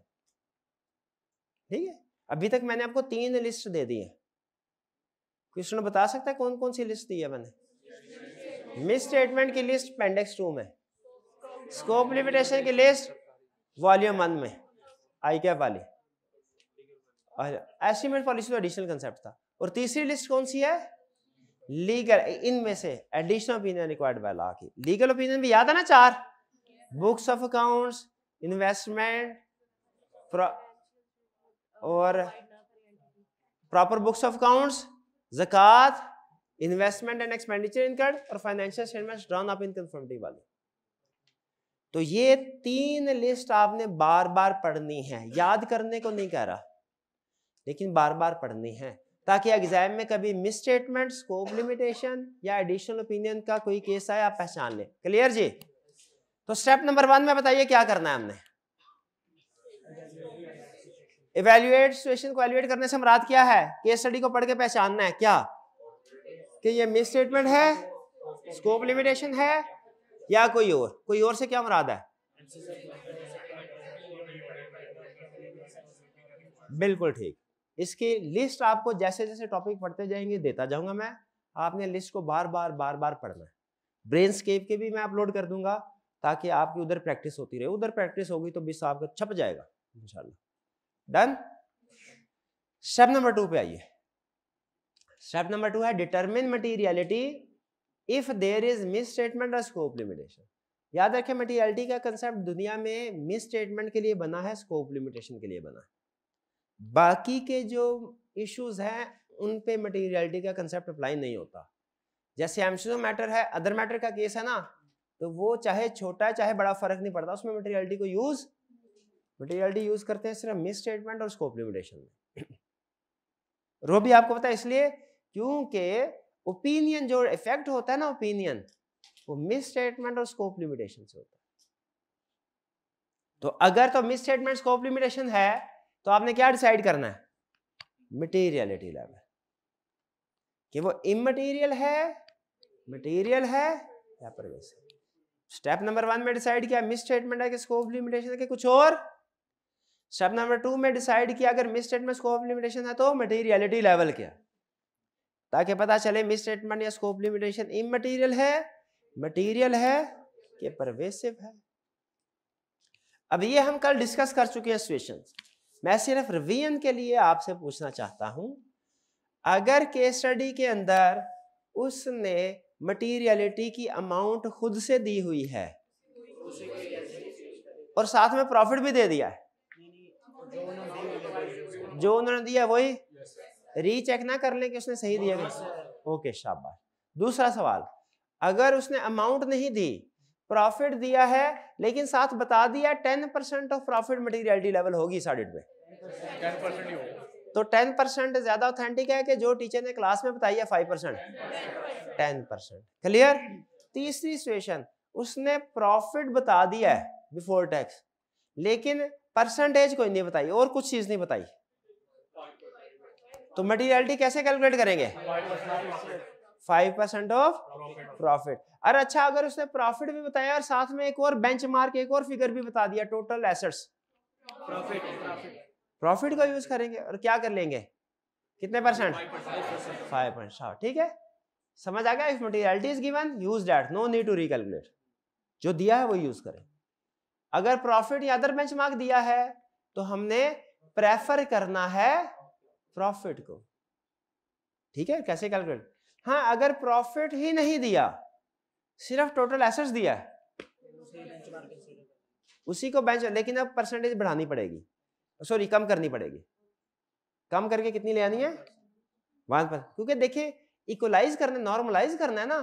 ठीक है अभी तक मैंने आपको तीन लिस्ट दे दी है कृष्ण बता सकता है कौन कौन सी लिस्ट दी है मैंने मिस स्टेटमेंट की लिस्ट पेंडेक्स टू में स्कोप लिमिटेशन की लिस्ट वॉल्यूम वन में आई कैप वाली एस्टिमेट पॉलिसी तो एडिशनल कंसेप्ट था और तीसरी लिस्ट कौन सी है लीगल इनमें से additional opinion required by law की लीगल ओपिनियन भी याद है ना चार बुक्स ऑफ अकाउंट्स इन्वेस्टमेंट और प्रॉपर बुक्स ऑफ अकाउंट्स जकत इन्वेस्टमेंट एंड एक्सपेंडिचर इनकर्ड और financial statement drawn up in conformity वाले तो ये तीन लिस्ट आपने बार बार पढ़नी है याद करने को नहीं कह रहा लेकिन बार बार पढ़नी है ताकि एग्जाम में कभी मिस स्टेटमेंट स्कोप लिमिटेशन या एडिशनल ओपिनियन का कोई केस आए आप पहचान लें क्लियर जी तो स्टेप नंबर वन में बताइए क्या करना है हमने इवेल्युएट सिचुएशन को एवेल्युएट करने से हम रात क्या है केस स्टडी को पढ़ के पहचानना है क्या कि ये मिस स्टेटमेंट है स्कोप लिमिटेशन है या कोई और कोई और से क्या मुराद है बिल्कुल ठीक इसकी लिस्ट आपको जैसे जैसे टॉपिक पढ़ते जाएंगे देता जाऊंगा मैं आपने लिस्ट को बार बार बार बार पढ़ना है ब्रेन स्केप के भी मैं अपलोड कर दूंगा ताकि आपकी उधर प्रैक्टिस होती रहे उधर प्रैक्टिस होगी तो बिस्सा आपका छप जाएगा इंशाल्लाह डन स्टेप नंबर टू पे आइए स्टेप नंबर टू है determine materiality if there is misstatement और स्कोप लिमिटेशन याद रखें मटीरियलिटी का कंसेप्ट दुनिया में मिस स्टेटमेंट के लिए बना है स्कोप लिमिटेशन के लिए बना है बाकी के जो इश्यूज हैं उन पे मटीरियलिटी का कंसेप्ट अप्लाई नहीं होता जैसे एमसी मैटर है अदर मैटर का केस है ना तो वो चाहे छोटा चाहे बड़ा फर्क नहीं पड़ता उसमें मटीरियलिटी को यूज मटेरियलिटी यूज करते हैं सिर्फ मिस स्टेटमेंट और स्कोप लिमिटेशन में रो भी आपको पता है इसलिए क्योंकि ओपिनियन जो इफेक्ट होता है ना ओपिनियन वो मिस स्टेटमेंट और स्कोप लिमिटेशन से होता है तो अगर तो मिस स्टेटमेंट स्कोप लिमिटेशन है तो आपने क्या डिसाइड करना है मटेरियलिटी लेवल कि वो इमटीरियल है मटेरियल है या परवेसिव स्टेप नंबर वन में डिसाइड किया मिस स्टेटमेंट है कि स्कोप लिमिटेशन है कि कुछ और स्टेप नंबर टू में डिसाइड किया अगर मिस स्टेटमेंट स्कोप लिमिटेशन है तो मटेरियलिटी लेवल क्या ताकि पता चले मिस स्टेटमेंट या स्कोप लिमिटेशन इमटेरियल है मटेरियल है कि परवेसिव है अब ये हम कल डिस्कस कर चुके हैं सिचुएशन मैं सिर्फ रिवीजन के लिए आपसे पूछना चाहता हूं अगर के स्टडी के अंदर उसने मटीरियलिटी की अमाउंट खुद से दी हुई है और साथ में प्रॉफिट भी दे दिया है जो उन्होंने दिया वही रीचेक ना कर लें कि उसने सही दिया ओके शाबाश दूसरा सवाल अगर उसने अमाउंट नहीं दी प्रॉफिट दिया है लेकिन साथ बता दिया ten percent of profit materiality level होगी इस पे तो टेन परसेंट ज्यादा ऑथेंटिक है कि जो टीचर ने क्लास में बताई है five percent ten percent clear तीसरी सिचुएशन उसने प्रॉफिट बता दिया है बिफोर टैक्स लेकिन परसेंटेज कोई नहीं बताई और कुछ चीज नहीं बताई तो मटेरियलिटी कैसे कैलकुलेट करेंगे फाइव परसेंट ऑफ प्रॉफिट अरे अच्छा अगर उसने प्रॉफिट भी बताया और साथ में एक और बेंचमार्क एक और फिगर भी बता दिया टोटल एसेट्स प्रॉफिट प्रॉफिट का यूज करेंगे और क्या कर लेंगे कितने परसेंट फाइव परसेंट हाँ ठीक है समझ आ गया if materiality is given use that no need to recalculate जो दिया है वो यूज करें अगर प्रॉफिट या अदर बेंचमार्क दिया है तो हमने प्रेफर करना है प्रॉफिट को ठीक है कैसे कैलकुलेट हाँ अगर प्रॉफिट ही नहीं दिया सिर्फ टोटल एसेट्स दिया है उसी को बेंच लेकिन अब परसेंटेज बढ़ानी पड़ेगी सॉरी कम करनी पड़ेगी कम करके कितनी ले आनी है वन पर क्योंकि देखिए इक्वलाइज करना नॉर्मलाइज करना है ना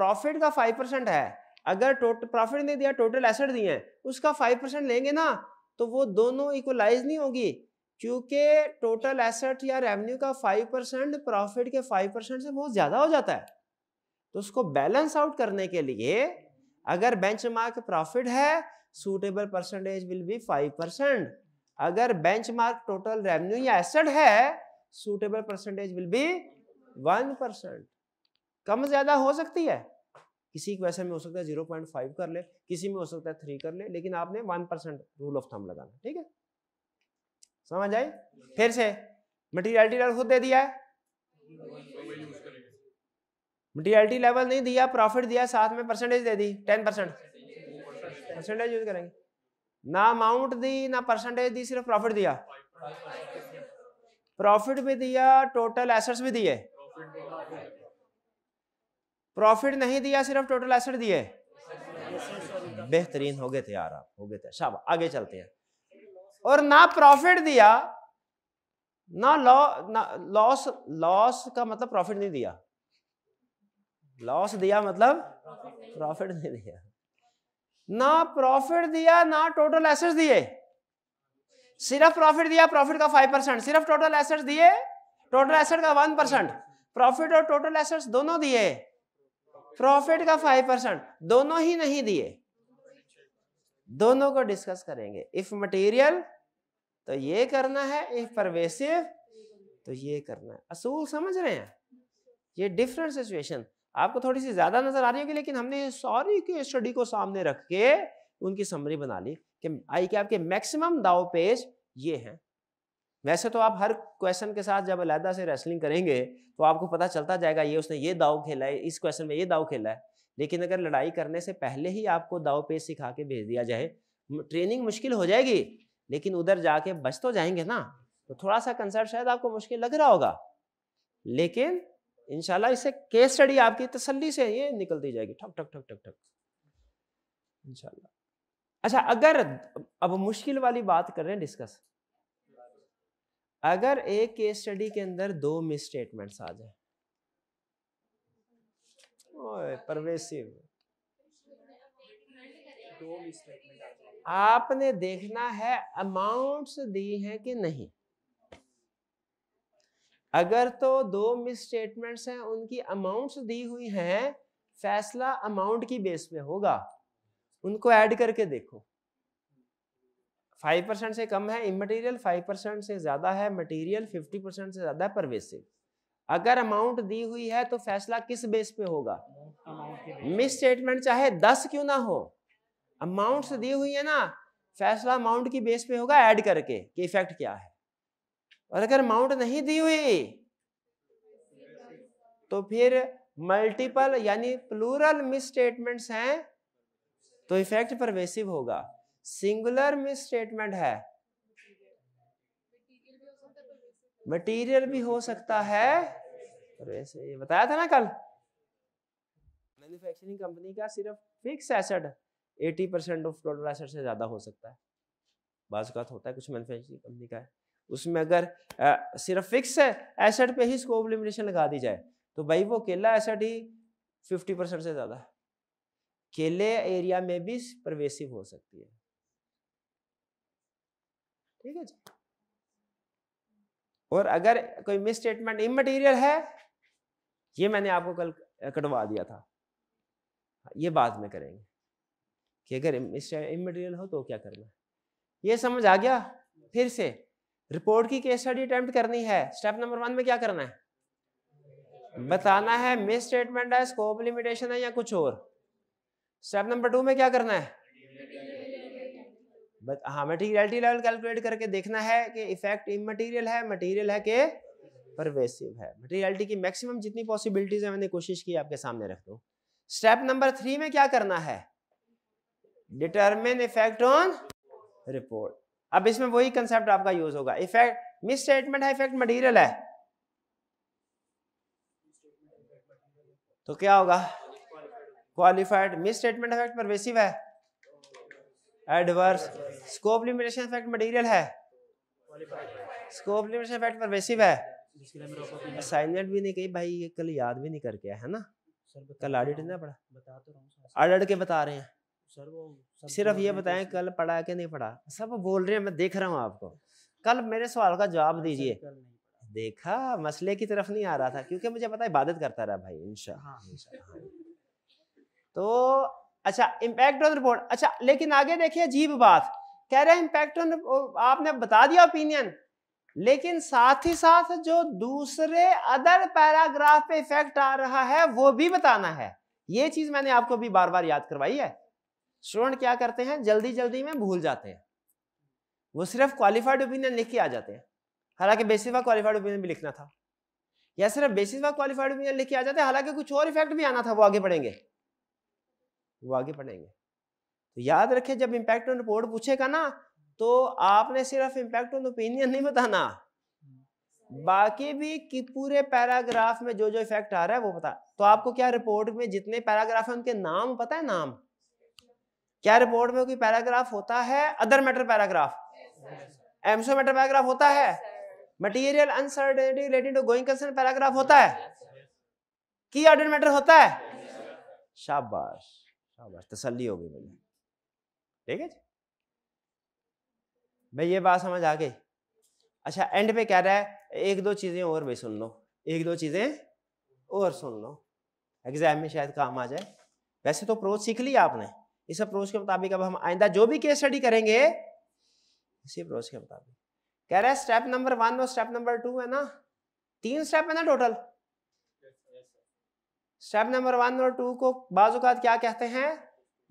प्रॉफिट का फाइव परसेंट है अगर टोटल प्रॉफिट नहीं दिया टोटल एसेट दिए हैं उसका फाइव परसेंट लेंगे ना तो वो दोनों इक्वलाइज नहीं होगी क्योंकि टोटल एसेट या रेवेन्यू का फाइव परसेंट प्रॉफिट के फाइव परसेंट से बहुत ज़्यादा हो जाता है तो उसको बैलेंस आउट करने के लिए अगर बेंचमार्क प्रॉफिट है suitable percentage will be five percent अगर बेंचमार्क टोटल रेवेन्यू या एसेट है suitable percentage will be one percent कम ज़्यादा हो सकती है किसी की वैसे में हो सकता है जीरो पॉइंट फाइव कर ले किसी में हो सकता है थ्री कर ले लेकिन आपने one percent rule of thumb लगाना ठीक है समझ आई फिर से मटीरियलिटी लेवल खुद दे दिया है मटीरियलिटी लेवल नहीं दिया प्रॉफिट दिया साथ में परसेंटेज दे दी टेन परसेंट परसेंटेज यूज करेंगे ना अमाउंट दी ना परसेंटेज दी सिर्फ प्रॉफिट दिया प्रॉफिट भी दिया टोटल एसेट्स भी दिए प्रॉफिट नहीं दिया सिर्फ टोटल एसेट दिए बेहतरीन हो गए थे यार आप हो गए थे शाबाश आगे चलते हैं और ना प्रॉफिट दिया ना लॉस लॉस का मतलब प्रॉफिट नहीं दिया लॉस दिया मतलब प्रॉफिट नहीं दिया ना प्रॉफिट दिया ना टोटल एसेट्स दिए सिर्फ प्रॉफिट दिया प्रॉफिट का फाइव परसेंट सिर्फ टोटल एसेट्स दिए टोटल एसेट का वन परसेंट प्रॉफिट और टोटल एसेट्स दोनों दिए प्रॉफिट का फाइव परसेंट दोनों ही नहीं दिए दोनों को डिस्कस करेंगे इफ मटेरियल तो ये करना है इफ परवेसिव तो ये करना है असूल समझ रहे हैं ये डिफरेंट सिचुएशन आपको थोड़ी सी ज्यादा नजर आ रही होगी लेकिन हमने सॉरी की स्टडी को सामने रख के उनकी समरी बना ली कि आई के आपके मैक्सिमम दाव पेज ये हैं वैसे तो आप हर क्वेश्चन के साथ जब अलहदा से रेसलिंग करेंगे तो आपको पता चलता जाएगा ये उसने ये दाव खेला है इस क्वेश्चन में ये दाव खेला है लेकिन अगर लड़ाई करने से पहले ही आपको दाव पे सिखा के भेज दिया जाए ट्रेनिंग मुश्किल हो जाएगी लेकिन उधर जाके बच तो जाएंगे ना तो थोड़ा सा कंसर्ट शायद आपको मुश्किल लग रहा होगा लेकिन इनशाला इससे केस स्टडी आपकी तसल्ली से ये निकलती जाएगी ठक ठक ठक ठक ठक इनशाला अच्छा अगर अब मुश्किल वाली बात कर रहे हैं डिस्कस अगर एक केस स्टडी के अंदर दो मिस स्टेटमेंट्स आ जाए ओए परवेसिव आपने देखना है अमाउंट्स दी हैं कि नहीं अगर तो दो मिस स्टेटमेंट्स हैं उनकी अमाउंट्स दी हुई हैं फैसला अमाउंट की बेस पे होगा उनको ऐड करके देखो फाइव परसेंट से कम है इमटेरियल फाइव परसेंट से ज़्यादा है मटेरियल फिफ्टी परसेंट से ज़्यादा है परवेसिव अगर अमाउंट दी हुई है तो फैसला किस बेस पे होगा मिस स्टेटमेंट चाहे दस क्यों ना हो अमाउंट दी हुई है ना फैसला अमाउंट की बेस पे होगा ऐड करके कि इफेक्ट क्या है और अगर अमाउंट नहीं दी हुई तो फिर मल्टीपल यानी प्लूरल मिस स्टेटमेंट हैं तो इफेक्ट परवेसिव होगा सिंगुलर मिस स्टेटमेंट है मटेरियल भी हो सकता है वैसे ये बताया था ना कल मैन्युफैक्चरिंग कंपनी का सिर्फ fix asset 80 percent of total asset से ज़्यादा हो सकता है बाज़ तो होता है कुछ मैन्युफैक्चरिंग कंपनी का है उसमें अगर आ, सिर्फ फिक्स एसेट पे ही स्कोप लिमिटेशन लगा दी जाए तो भाई वो केला एसेट ही फिफ्टी परसेंट से ज़्यादा केले एरिया में भी प्रवेशिव हो सकती है ठीक है जी और अगर कोई मिस स्टेटमेंट इमटीरियल है ये मैंने आपको कल कटवा दिया था ये बाद में करेंगे कि अगर इस इमटेरियल हो तो क्या करना है ये समझ आ गया फिर से रिपोर्ट की केस स्टडी अटेम्प्ट करनी है स्टेप नंबर वन में क्या करना है बताना है मिस स्टेटमेंट है स्कोप लिमिटेशन है या कुछ और स्टेप नंबर टू में क्या करना है हाँ मटीरियलिटी लेवल कैलकुलेट करके देखना है कि इफेक्ट इमटीरियल है मटीरियल है कि परवेसिव है मटेरियलिटी की मैक्सिमम जितनी पॉसिबिलिटीज है मैंने कोशिश की आपके सामने रख दो स्टेप नंबर थ्री में क्या करना है डिटरमिन इफेक्ट ऑन रिपोर्ट अब इसमें वही कंसेप्ट आपका यूज होगा इफेक्ट मिस स्टेटमेंट है इफेक्ट मटीरियल है तो क्या होगा qualified misstatement effect pervasive है adverse scope limitation effect material है स्कोप लिमिटेशन इफेक्ट परवेसिव है असाइनमेंट भी नहीं कही भाई ये कल याद भी नहीं करके है ना कल ऑडिट तो ना पढ़ा बता तो रहा हूँ अड़ के बता रहे हैं सर वो सिर्फ ये बताएं कल पढ़ा के नहीं पढ़ा सब बोल रहे हैं मैं देख रहा हूँ आपको कल मेरे सवाल का जवाब हाँ, दीजिए देखा मसले की तरफ नहीं आ रहा था क्योंकि मुझे पता इबादत करता रहा भाई इनशा हाँ।, हाँ, तो अच्छा इम्पैक्ट ऑन रिपोर्ट अच्छा लेकिन आगे देखिए अजीब बात कह रहे हैं इम्पैक्ट ऑन आपने बता दिया ओपिनियन लेकिन साथ ही साथ जो दूसरे अदर पैराग्राफ पे इफेक्ट आ रहा है वो भी बताना है ये चीज मैंने आपको भी बार बार याद करवाई है स्टूडेंट क्या करते हैं जल्दी जल्दी में भूल जाते हैं वो सिर्फ क्वालिफाइड ओपिनियन लिख के आ जाते हैं हालांकि बेसिस वा क्वालिफाइड ओपिनियन भी लिखना था या सिर्फ बेसिस वा क्वालिफाइड ओपिनियन लिख के आ जाते हैं हालांकि कुछ और इफेक्ट भी आना था वो आगे पढ़ेंगे वो आगे पढ़ेंगे तो याद रखे जब इम्पैक्ट रिपोर्ट पूछेगा ना तो आपने सिर्फ इम्पैक्ट ऑन ओपिनियन नहीं बताना बाकी भी कि पूरे पैराग्राफ में जो जो इफेक्ट आ रहा है वो पता तो आपको क्या रिपोर्ट में जितने पैराग्राफ है उनके नाम पता है नाम क्या रिपोर्ट में कोई पैराग्राफ होता है other matter paragraph emphasis matter paragraph होता है material uncertainty related to going concern paragraph होता है की ऑर्डर मैटर होता है शाबाश शाबाश तसल्ली हो गई मुझे ठीक है जी भाई ये बात समझ आ गई अच्छा एंड पे कह रहा है एक दो चीज़ें और भी सुन लो एक दो चीज़ें और सुन लो एग्जाम में शायद काम आ जाए वैसे तो अप्रोच सीख लिया आपने इस अप्रोच के मुताबिक अब हम आइंदा जो भी केस स्टडी करेंगे इसी अप्रोच के मुताबिक कह रहा है स्टेप नंबर वन और स्टेप नंबर टू है ना तीन स्टेप है ना टोटल स्टेप नंबर वन और टू को बाजुकात क्या कहते हैं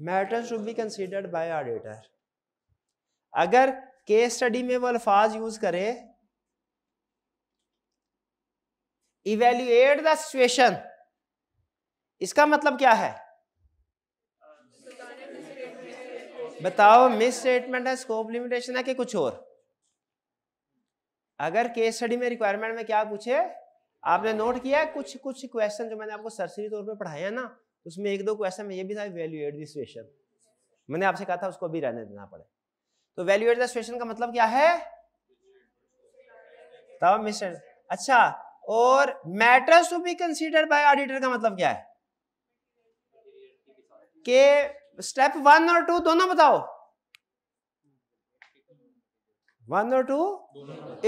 matter should be considered by auditor अगर केस स्टडी में वो अल्फाज यूज करे इवेल्युएट द सिचुएशन इसका मतलब क्या है बताओ मिस स्टेटमेंट है स्कोप लिमिटेशन है कि कुछ और अगर केस स्टडी में रिक्वायरमेंट में क्या पूछे आपने नोट किया कुछ कुछ क्वेश्चन जो मैंने आपको सरसरी तौर पे पढ़ाया ना उसमें एक दो क्वेश्चन में ये भी था इवेल्युएट द सिचुएशन मैंने आपसे कहा था उसको भी रहने देना पड़े तो वैल्यू एट देशन का मतलब क्या है तब मिस्टर अच्छा और matters to be consider by auditor का मतलब क्या है के स्टेप वन और टू दोनों बताओ वन और two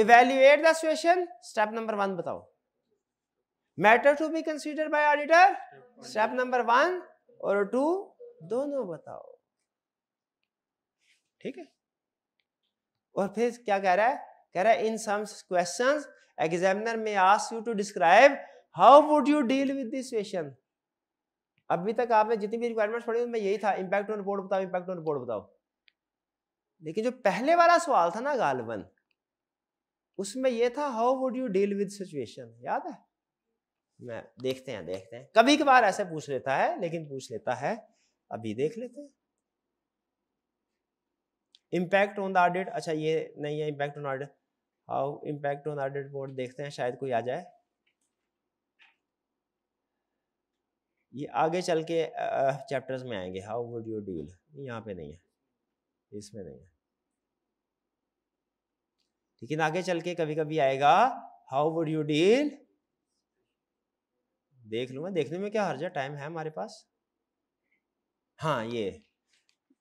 evaluate the situation step number one बताओ matter to be consider by auditor step number one और टू दोनों बताओ ठीक है और फिर क्या कह रहा है कह रहा है इन सम क्वेश्चन एग्जामिनर में as you to describe how would you deal with this question अभी तक आपने जितनी भी रिक्वायरमेंट्स पढ़ी उनमें यही था इम्पैक्ट ऑन रिपोर्ट बताओ इम्पैक्ट ऑन रिपोर्ट बताओ लेकिन जो पहले वाला सवाल था ना गालवन उसमें यह था how would you deal with situation याद है मैं देखते हैं देखते हैं कभी कभार ऐसे पूछ लेता है लेकिन पूछ लेता है अभी देख लेते हैं इम्पैक्ट ऑन द ऑडिट अच्छा ये नहीं है impact on audit how impact on audit board देखते हैं शायद कोई आ जाए ये आगे चल के चैप्टर्स में आएंगे हाउ वुड यू डील यहाँ पे नहीं है इसमें नहीं है लेकिन आगे चल के कभी कभी आएगा हाउ वुड यू डील देख लूँ मैं देखने में क्या हर्जा टाइम है हमारे पास हाँ ये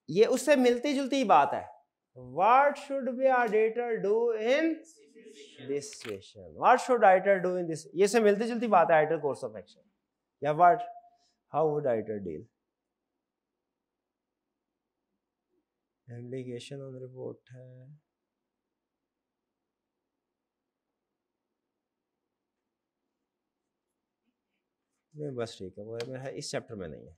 ये उससे मिलती जुलती ही बात है what should be auditor do in this situation what should auditor do in this ये से मिलती जुलती बात है auditor course of action या what how would auditor deal implication on report है नहीं बस ठीक है वो मेरा इस चैप्टर में नहीं है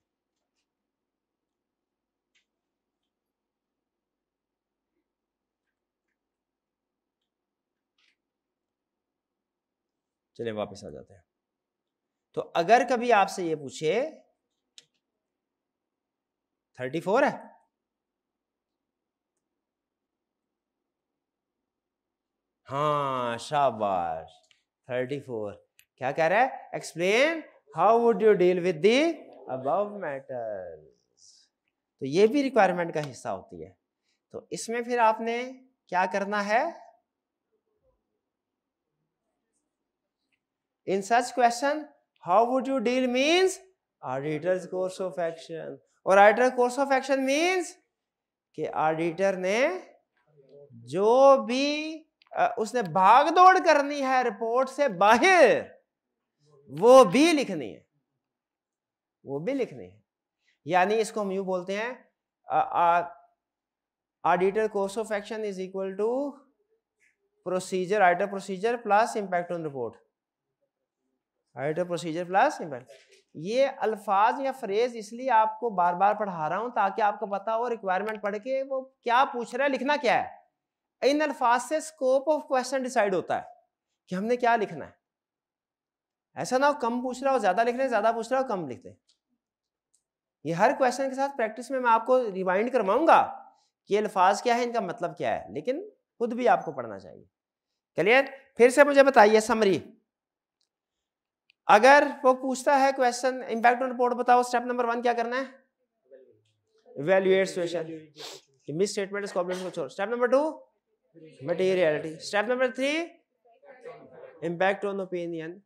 चले वापस आ जाते हैं तो अगर कभी आपसे ये पूछे थर्टी फोर है हाँ शाबाश थर्टी फोर क्या कह रहा है explain how would you deal with the above matter तो ये भी रिक्वायरमेंट का हिस्सा होती है तो इसमें फिर आपने क्या करना है in such question how would you deal means auditor course of action और auditor course of action means के ऑडिटर ने जो भी उसने भाग दौड़ करनी है रिपोर्ट से बाहर वो भी लिखनी है वो भी लिखनी है यानी इसको हम यू बोलते हैं auditor course of action is equal to procedure auditor procedure plus impact on report auditor procedure plus symbol ये अल्फाज या फ्रेज इसलिए आपको बार बार पढ़ा रहा हूँ ताकि आपको पता हो रिक्वायरमेंट पढ़ के वो क्या पूछ रहा है लिखना क्या है इन अल्फाज से स्कोप ऑफ क्वेश्चन डिसाइड होता है कि हमने क्या लिखना है ऐसा ना हो कम पूछ रहा हो ज्यादा लिख रहे हैं ज्यादा पूछ रहा हो कम लिखते हैं ये हर क्वेश्चन के साथ प्रैक्टिस में मैं आपको रिमाइंड करवाऊंगा कि अल्फाज क्या है इनका मतलब क्या है लेकिन खुद भी आपको पढ़ना चाहिए क्लियर फिर से मुझे बताइए समरी अगर वो पूछता है क्वेश्चन इंपैक्ट ऑन रिपोर्ट बताओ स्टेप नंबर वन क्या करना है evaluate situation misstatement problem को छोड़ step number two materiality step number three impact on opinion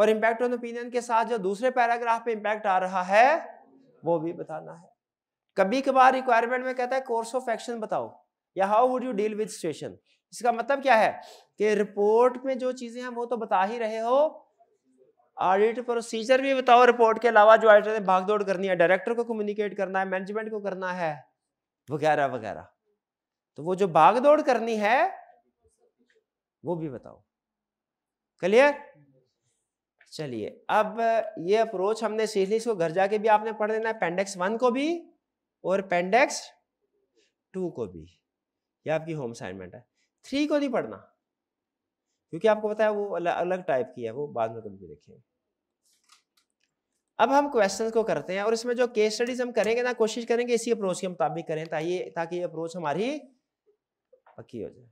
और इंपैक्ट ऑन ओपिनियन के साथ जो दूसरे पैराग्राफ पे इंपैक्ट आ रहा है वो भी बताना है कभी कभार रिक्वायरमेंट में कहता है कोर्स ऑफ एक्शन बताओ या how would you deal with situation इसका मतलब क्या है कि रिपोर्ट में जो चीजें हैं वो तो बता ही रहे हो ऑडिट प्रोसीजर भी बताओ रिपोर्ट के अलावा जो ऑडिटर ने भाग दौड़ करनी है डायरेक्टर को कम्युनिकेट करना है मैनेजमेंट को करना है वगैरह वगैरह तो वो जो भाग दौड़ करनी है वो भी बताओ क्लियर चलिए अब ये अप्रोच हमने सीख ली इसको घर जाके भी आपने पढ़ लेना है पेंडेक्स वन को भी और पेंडेक्स टू को भी ये आपकी होम असाइनमेंट है थ्री को नहीं पढ़ना क्योंकि आपको पता है वो अलग अलग टाइप की है वो बाद में कभी देखेंगे अब हम क्वेश्चन को करते हैं और इसमें जो केस स्टडीज हम करेंगे ना कोशिश करेंगे इसी अप्रोच के मुताबिक करें ताकि ताकि ये अप्रोच हमारी पक्की हो जाए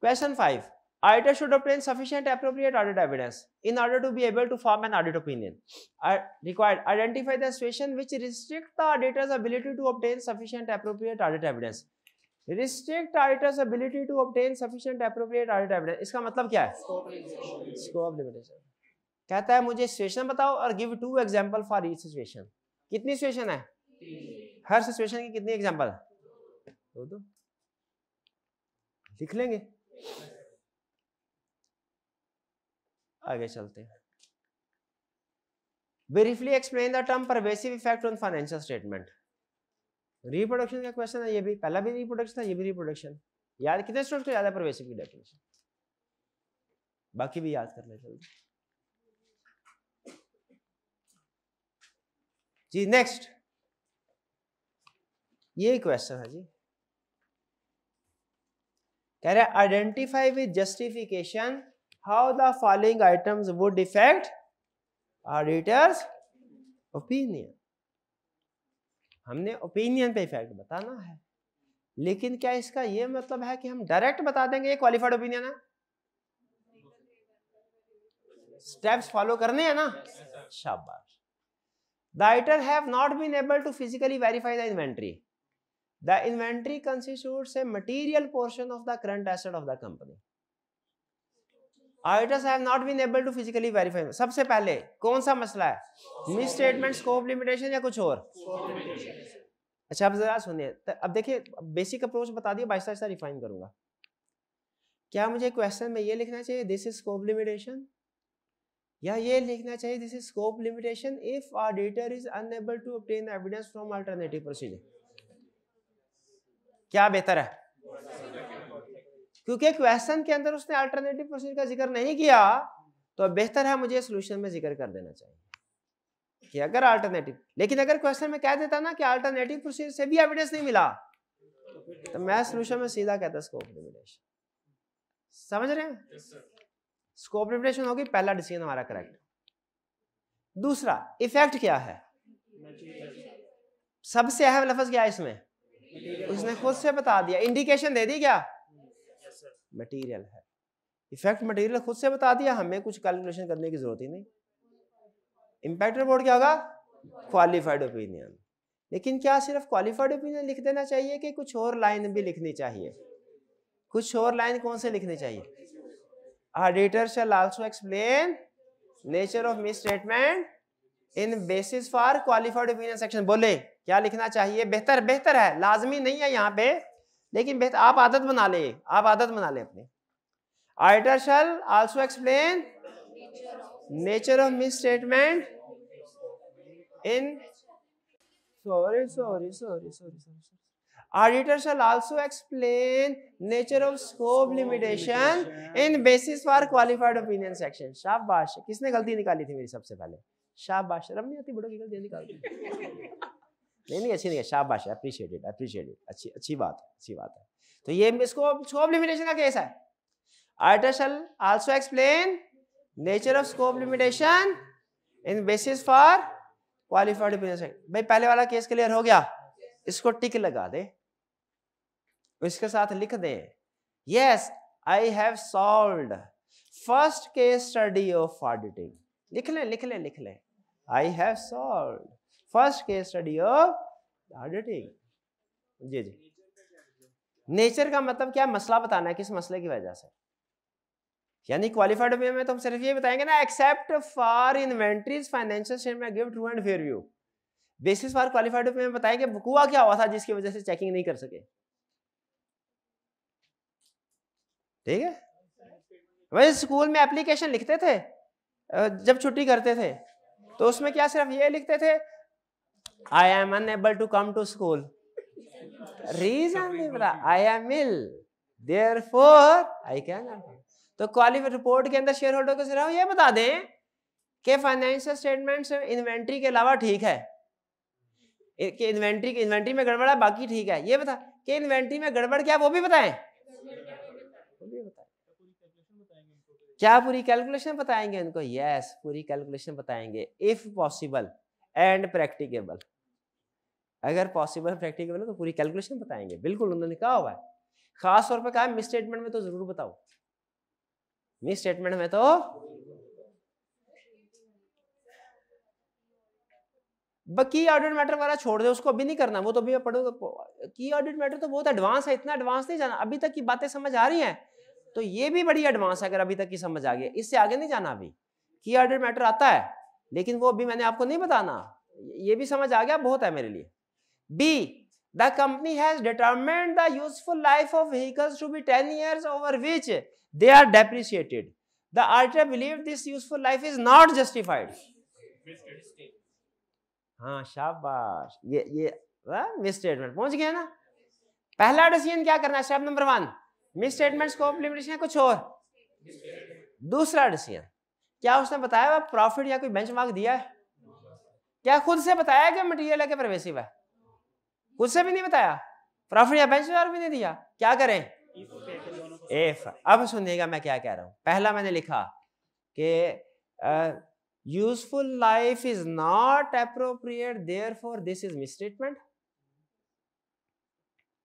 question five auditor should obtain sufficient appropriate audit evidence in order to be able to form an audit opinion required identify which restrict the auditor's ability to obtain sufficient appropriate audit evidence restrict auditor's ability to obtain sufficient appropriate audit evidence इसका मतलब क्या है scope limitation कहता है मुझे situation बताओ और give two example for each situation कितनी सिचुएशन है हर सिचुएशन की कितनी एग्जांपल है दो दो लिख लेंगे आगे चलते हैं briefly explain the term pervasive effect on financial statement reproduction का क्वेश्चन है ये भी पहला भी रिप्रोडक्शन था ये भी रिप्रोडक्शन याद कितने स्टूडेंट्स को याद है परवेसिव की डेफिनेशन बाकी भी याद कर ले जल्दी जी नेक्स्ट ये क्वेश्चन है जी कह रहे identify with justification how the following items would effect auditor's opinion हमने ओपिनियन पे इफेक्ट बताना है लेकिन क्या इसका ये मतलब है कि हम डायरेक्ट बता देंगे ये क्वालिफाइड ओपिनियन है स्टेप्स फॉलो करने हैं ना शाबाश the auditor have not been able to physically verify the inventory the inventory constitutes a material portion of the current asset of the company auditors have not been able to physically verify सबसे पहले कौन सा मसला है misstatement scope limitation या कुछ और अच्छा अब जरा सुनिए अब देखिए बेसिक अप्रोच बता दिया बाईस आहिस्ता रिफाइन करूंगा क्या मुझे क्वेश्चन में ये लिखना चाहिए दिस इज स्कोप लिमिटेशन या ये लिखना चाहिए this is scope limitation if auditor is unable to obtain evidence from alternative procedure क्या बेहतर है क्योंकि क्वेश्चन के अंदर उसने अल्टरनेटिव प्रोसीजर का जिक्र नहीं किया तो बेहतर है मुझे सोल्यूशन में जिक्र कर देना चाहिए कि अगर अल्टरनेटिव लेकिन अगर क्वेश्चन में कह देता ना कि अल्टरनेटिव प्रोसीजर से भी एविडेंस नहीं मिला तो मैं सोल्यूशन में सीधा कहता स्कोप लिमिटेशन समझ रहे हैं स्कोप लिमिटेशन होगी पहला डिसीजन हमारा करेक्ट दूसरा इफेक्ट क्या है सबसे अहम लफज क्या है इसमें उसने खुद से बता दिया इंडिकेशन दे दी क्या मटेरियल है इफेक्ट मटेरियल खुद से बता दिया हमें कुछ कैलकुलेशन करने की जरूरत ही नहीं इम्पैक्ट रिपोर्ट क्या होगा क्वालिफाइड ओपिनियन लेकिन क्या सिर्फ क्वालिफाइड ओपिनियन लिख देना चाहिए कि कुछ और लाइन भी लिखनी चाहिए कुछ और लाइन कौन से लिखनी चाहिए auditor shall also explain nature of misstatement in basis for qualified opinion section बोले क्या लिखना चाहिए बेहतर बेहतर है लाजमी नहीं है यहाँ पे लेकिन बेहतर आप आदत बना ले आप आदत बना ले अपने auditor shall also explain nature of misstatement in sorry sorry sorry sorry sorry auditor shall also explain nature of scope limitation in basis for qualified opinion section शाबाश किसने गलती निकाली थी मेरी सबसे पहले शाबाश शर्म नहीं आती बड़ों की गलती निकालती नहीं नहीं अच्छी नहीं है शाबाश अप्रिशिएटेड अप्रिशिएटेड अच्छी अच्छी बात है अच्छी बात है तो ये इसको स्कोप लिमिटेशन का केस है auditor shall also explain nature of scope limitation in basis for qualified भाई पहले वाला केस क्लियर हो गया इसको टिक लगा दे इसके साथ लिख दे yes I have solve first case study of auditing लिख लें लिख लें लिख लें I have solve first case study of auditing जी जी नेचर का मतलब क्या मसला बताना है किस मसले की वजह से यानी क्वालिफाइड वे में तो हम सिर्फ ये बताएंगे ना except for inventories financial statement give true and fair view basis for qualified way में बताएंगे हुआ क्या हुआ था जिसकी वजह से चेकिंग नहीं कर सके ठीक है वही स्कूल में एप्लीकेशन लिखते थे जब छुट्टी करते थे तो उसमें क्या सिर्फ ये लिखते थे I am unable to come to school. Reason, Libra, I am ill. Therefore, I cannot. तो क्वालिफाइड रिपोर्ट के अंदर शेयर होल्डर को सिर्फ ये बता दें कि फाइनेंशियल स्टेटमेंट्स इन्वेंट्री के अलावा ठीक है कि इन्वेंट्री इन्वेंट्री में गड़बड़ है बाकी ठीक है ये बता कि इन्वेंट्री में गड़बड़ क्या वो भी बताएं क्या पूरी कैलकुलेशन बताएंगे इनको यस पूरी कैलकुलेशन बताएंगे इफ पॉसिबल एंड प्रैक्टिकेबल अगर पॉसिबल प्रैक्टिकेबल है तो पूरी कैलकुलेशन बताएंगे बिल्कुल उन्होंने कहा हुआ है खास तौर पर कहा मिस स्टेटमेंट में तो जरूर बताओ मिस स्टेटमेंट में तो बाकी ऑडिट मैटर वाला छोड़ दे उसको अभी नहीं करना वो तो अभी पढ़ूंगा की ऑडिट मैटर तो बहुत एडवांस है इतना एडवांस नहीं जाना अभी तक की बातें समझ आ रही हैं तो ये भी बड़ी एडवांस है अगर अभी तक की समझ आ गई इससे आगे नहीं जाना अभी की ऑडिट मैटर आता है लेकिन वो अभी मैंने आपको नहीं बताना ये भी समझ आ गया बहुत है मेरे लिए b the company has determined the useful life of vehicles to be ten year over which they are depreciated the auditor believe this useful life is not justified हाँ शाबाश ये ये मिसस्टेटमेंट हाँ, पहुंच गया ना पहला डिसीजन क्या करना है स्टेप नंबर वन मिसस्टेटमेंट्स को इम्प्लीमेंटेशन कुछ और दूसरा डिसीजन क्या उसने बताया वह प्रॉफिट या कोई बेंचमार्क दिया है क्या खुद से बताया कि मटेरियल है कि प्रवेसिव है खुद से भी नहीं बताया प्रॉफिट या बेंचमार्क भी नहीं दिया क्या करें एफ अब सुनिएगा मैं क्या कह रहा हूं पहला मैंने लिखा कि useful life is not appropriate therefore this is misstatement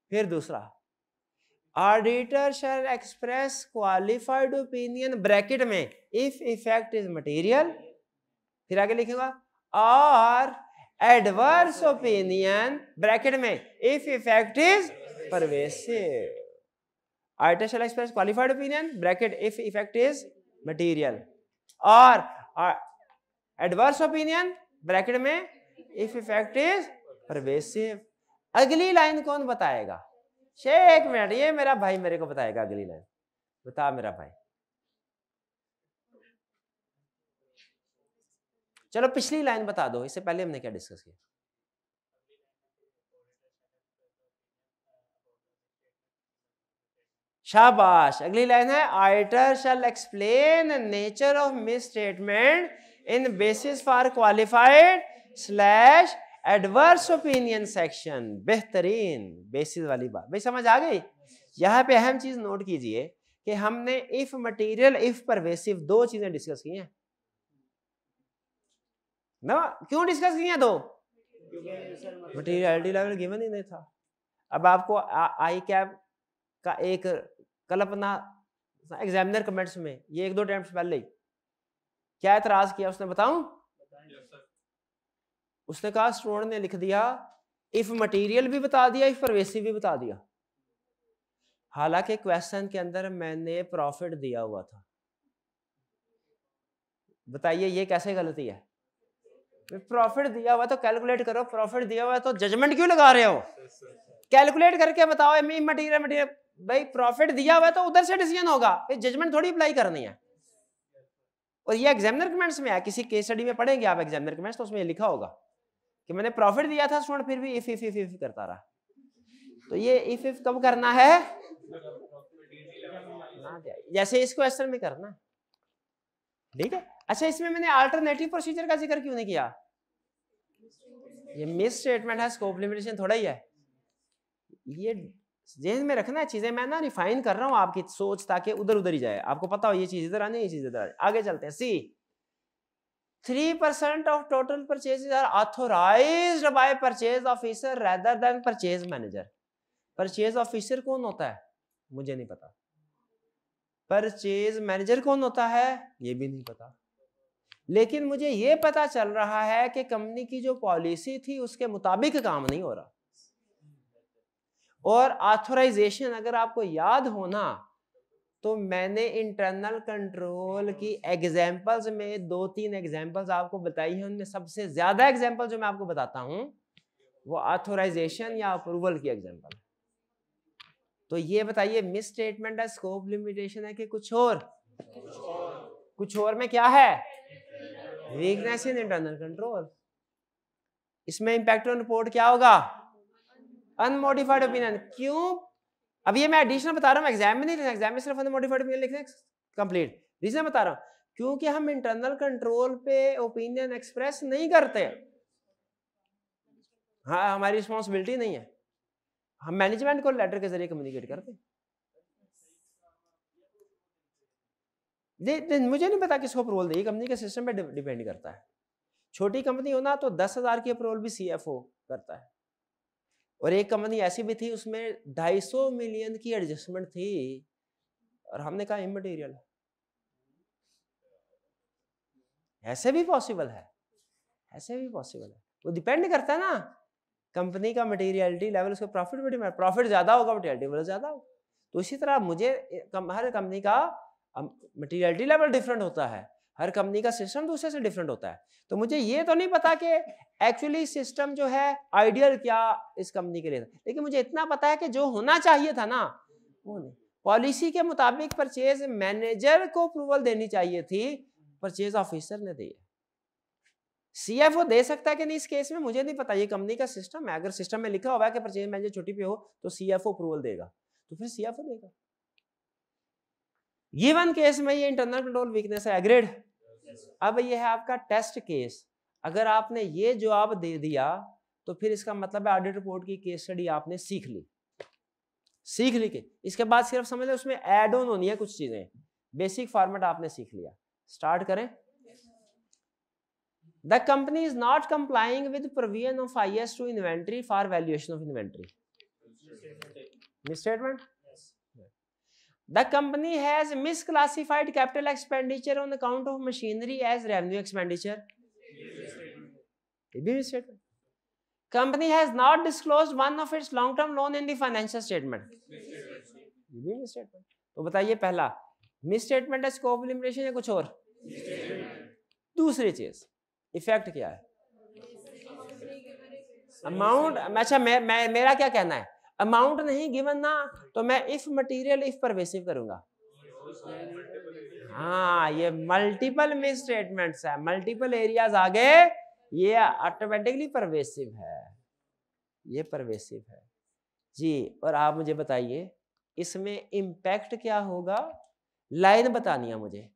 फिर दूसरा auditor shall express qualified opinion bracket में इफ इफेक्ट इज मटेरियल फिर आगे लिखूंगा और एडवर्स ओपिनियन ब्रैकेट में if effect is pervasive auditor shall express qualified opinion bracket if effect is material और adverse opinion bracket में इफ इफेक्ट इज परवेसिव अगली line कौन बताएगा छे एक मिनट ये मेरा भाई मेरे को बताएगा अगली लाइन बता मेरा भाई चलो पिछली लाइन बता दो इससे पहले हमने क्या डिस्कस किया शाबाश अगली लाइन है auditor shall explain nature of misstatement in basis for qualified slash adverse opinion section बेहतरीन बेसिस वाली बात भाई समझ आ गई यहाँ पे अहम चीज नोट कीजिए कि हमने इफ मटेरियल इफ परवेसिव दो चीजें डिस्कस की हैं ना क्यों डिस्कस की हैं दो मटेरियलिटी लेवल गिवन ही नहीं था अब आपको आई कैप का एक कल्पना एग्जामिनर कमेंट्स में ये एक दो टाइम्स पहले ही क्या एतराज किया उसने बताऊं उसने कहा स्टूडेंट ने लिख दिया इफ मटेरियल भी बता दिया इफ परवेसिव भी बता दिया हालांकि क्वेश्चन के अंदर मैंने प्रॉफिट दिया हुआ था बताइए ये कैसे गलती है प्रॉफिट दिया हुआ तो कैलकुलेट करो प्रॉफिट दिया हुआ तो जजमेंट क्यों लगा रहे हो कैलकुलेट करके बताओ मटीरियल मटीरियल भाई प्रॉफिट दिया हुआ है तो उधर से डिसीजन होगा जजमेंट थोड़ी अप्लाई करनी है और ये एग्जामिनर कमेंट्स में है किसी केस स्टडी में पढ़ेंगे आप एग्जामिनर कमेंट्स तो उसमें लिखा होगा कि मैंने प्रॉफिट दिया था स्टूडेंट फिर भी इफ इफ इफ इफ करता रहा तो ये इफ इफ कब करना है जैसे इस क्वेश्चन में करना ठीक है अच्छा इसमें मैंने अल्टरनेटिव प्रोसीजर का जिक्र क्यों नहीं किया ये मिस स्टेटमेंट है स्कोप लिमिटेशन थोड़ा ही है ये जेहन में रखना है चीजें मैं ना रिफाइन कर रहा हूं आपकी सोच ताकि उधर उधर ही जाए आपको पता हो ये चीज इधर आनी ये चीज इधर आनी आगे चलते हैं c three percent of total purchases are authorize by purchase officer rather than purchase manager purchase officer कौन होता है मुझे नहीं पता परचेज मैनेजर कौन होता है ये भी नहीं पता लेकिन मुझे ये पता चल रहा है कि कंपनी की जो पॉलिसी थी उसके मुताबिक काम नहीं हो रहा और ऑथोराइजेशन अगर आपको याद होना तो मैंने इंटरनल कंट्रोल की एग्जाम्पल्स में दो तीन एग्जाम्पल्स आपको बताई हैं उनमें सबसे ज़्यादा एग्जाम्पल जो मैं आपको बताता हूँ वो ऑथोराइजेशन या अप्रूवल की एग्जाम्पल तो ये बताइए मिस स्टेटमेंट है स्कोप लिमिटेशन है कि कुछ और कुछ और में क्या है वीकनेस इन इंटरनल कंट्रोल इसमें इंपैक्ट ऑन रिपोर्ट क्या होगा अनमोडिफाइड ओपिनियन क्यों अब ये मैं एडिशनल बता रहा हूँ एग्जाम में नहीं लिखना एग्जाम में सिर्फ हमने मॉडिफाइड ओपिनियन लिखना कंप्लीट रीजन बता रहा हूँ क्योंकि हम इंटरनल कंट्रोल पे ओपिनियन एक्सप्रेस नहीं करते हाँ हमारी रिस्पॉन्सिबिलिटी नहीं है हम मैनेजमेंट को लेटर के जरिए कम्युनिकेट करते दे, दे, मुझे नहीं पता किसको अप्रूवल दे कंपनी के सिस्टम पे डिपेंड करता है छोटी कंपनी हो ना तो दस हजार की अप्रूवल भी सीएफओ करता है और एक कंपनी ऐसी भी थी उसमें 250 मिलियन की एडजस्टमेंट थी और हमने कहा इमटेरियल ऐसे भी पॉसिबल है ऐसे भी पॉसिबल है वो डिपेंड करता है ना कंपनी का मटेरियलिटी लेवल उसका प्रॉफिट भी प्रॉफिट ज़्यादा होगा मटेरियलिटी लेवल ज़्यादा होगा तो इसी तरह मुझे हर कंपनी का मटेरियलिटी लेवल डिफरेंट होता है हर कंपनी का तो सिस्टम दूसरे से डिफरेंट होता है तो मुझे हम्म। ये तो नहीं पता कि एक्चुअली सिस्टम जो है आइडियल क्या इस कंपनी के लिए था लेकिन मुझे इतना पता है कि जो होना चाहिए था ना वो नहीं पॉलिसी के मुताबिक परचेज मैनेजर को अप्रूवल देनी चाहिए थी परचेज ऑफिसर ने दी सीएफओ दे सकता है कि नहीं इस केस में मुझे नहीं पता ये कंपनी का सिस्टम है अगर सिस्टम में लिखा हुआ है कि परचेज मैनेजर छुट्टी पे हो तो सीएफओ अप्रूवल देगा तो फिर सीएफओ देगा ये वन केस में ये इंटरनल कंट्रोल वीकनेस है अग्रेड अब ये है आपका टेस्ट केस अगर आपने ये जवाब दे दिया तो फिर इसका मतलब है ऑडिट रिपोर्ट की केस स्टडी आपने सीख ली सीख ली के इसके बाद सिर्फ समझ लें उसमें एड ऑन होनी है कुछ चीजें बेसिक फॉर्मेट आपने सीख लिया स्टार्ट करें the company is not complying with provision of I S two inventory for valuation of inventory statement The company has misclassified capital expenditure on account of machinery as revenue expenditure. Yes. statement. Company has not disclosed one of its long-term loan in the financial statement. Yes. statement. तो बताइए पहला misstatement है scope limitation या कुछ और दूसरी चीज effect क्या है अमाउंट अच्छा मैं, मैं मेरा क्या कहना है अमाउंट नहीं गिवन ना तो मैं इफ मटेरियल इफ परवेसिव करूंगा हाँ ये मल्टीपल मिस स्टेटमेंट्स है मल्टीपल एरियाज आगे ये ऑटोमेटिकली परवेसिव है ये परवेसिव है जी और आप मुझे बताइए इसमें इम्पैक्ट क्या होगा लाइन बतानी है मुझे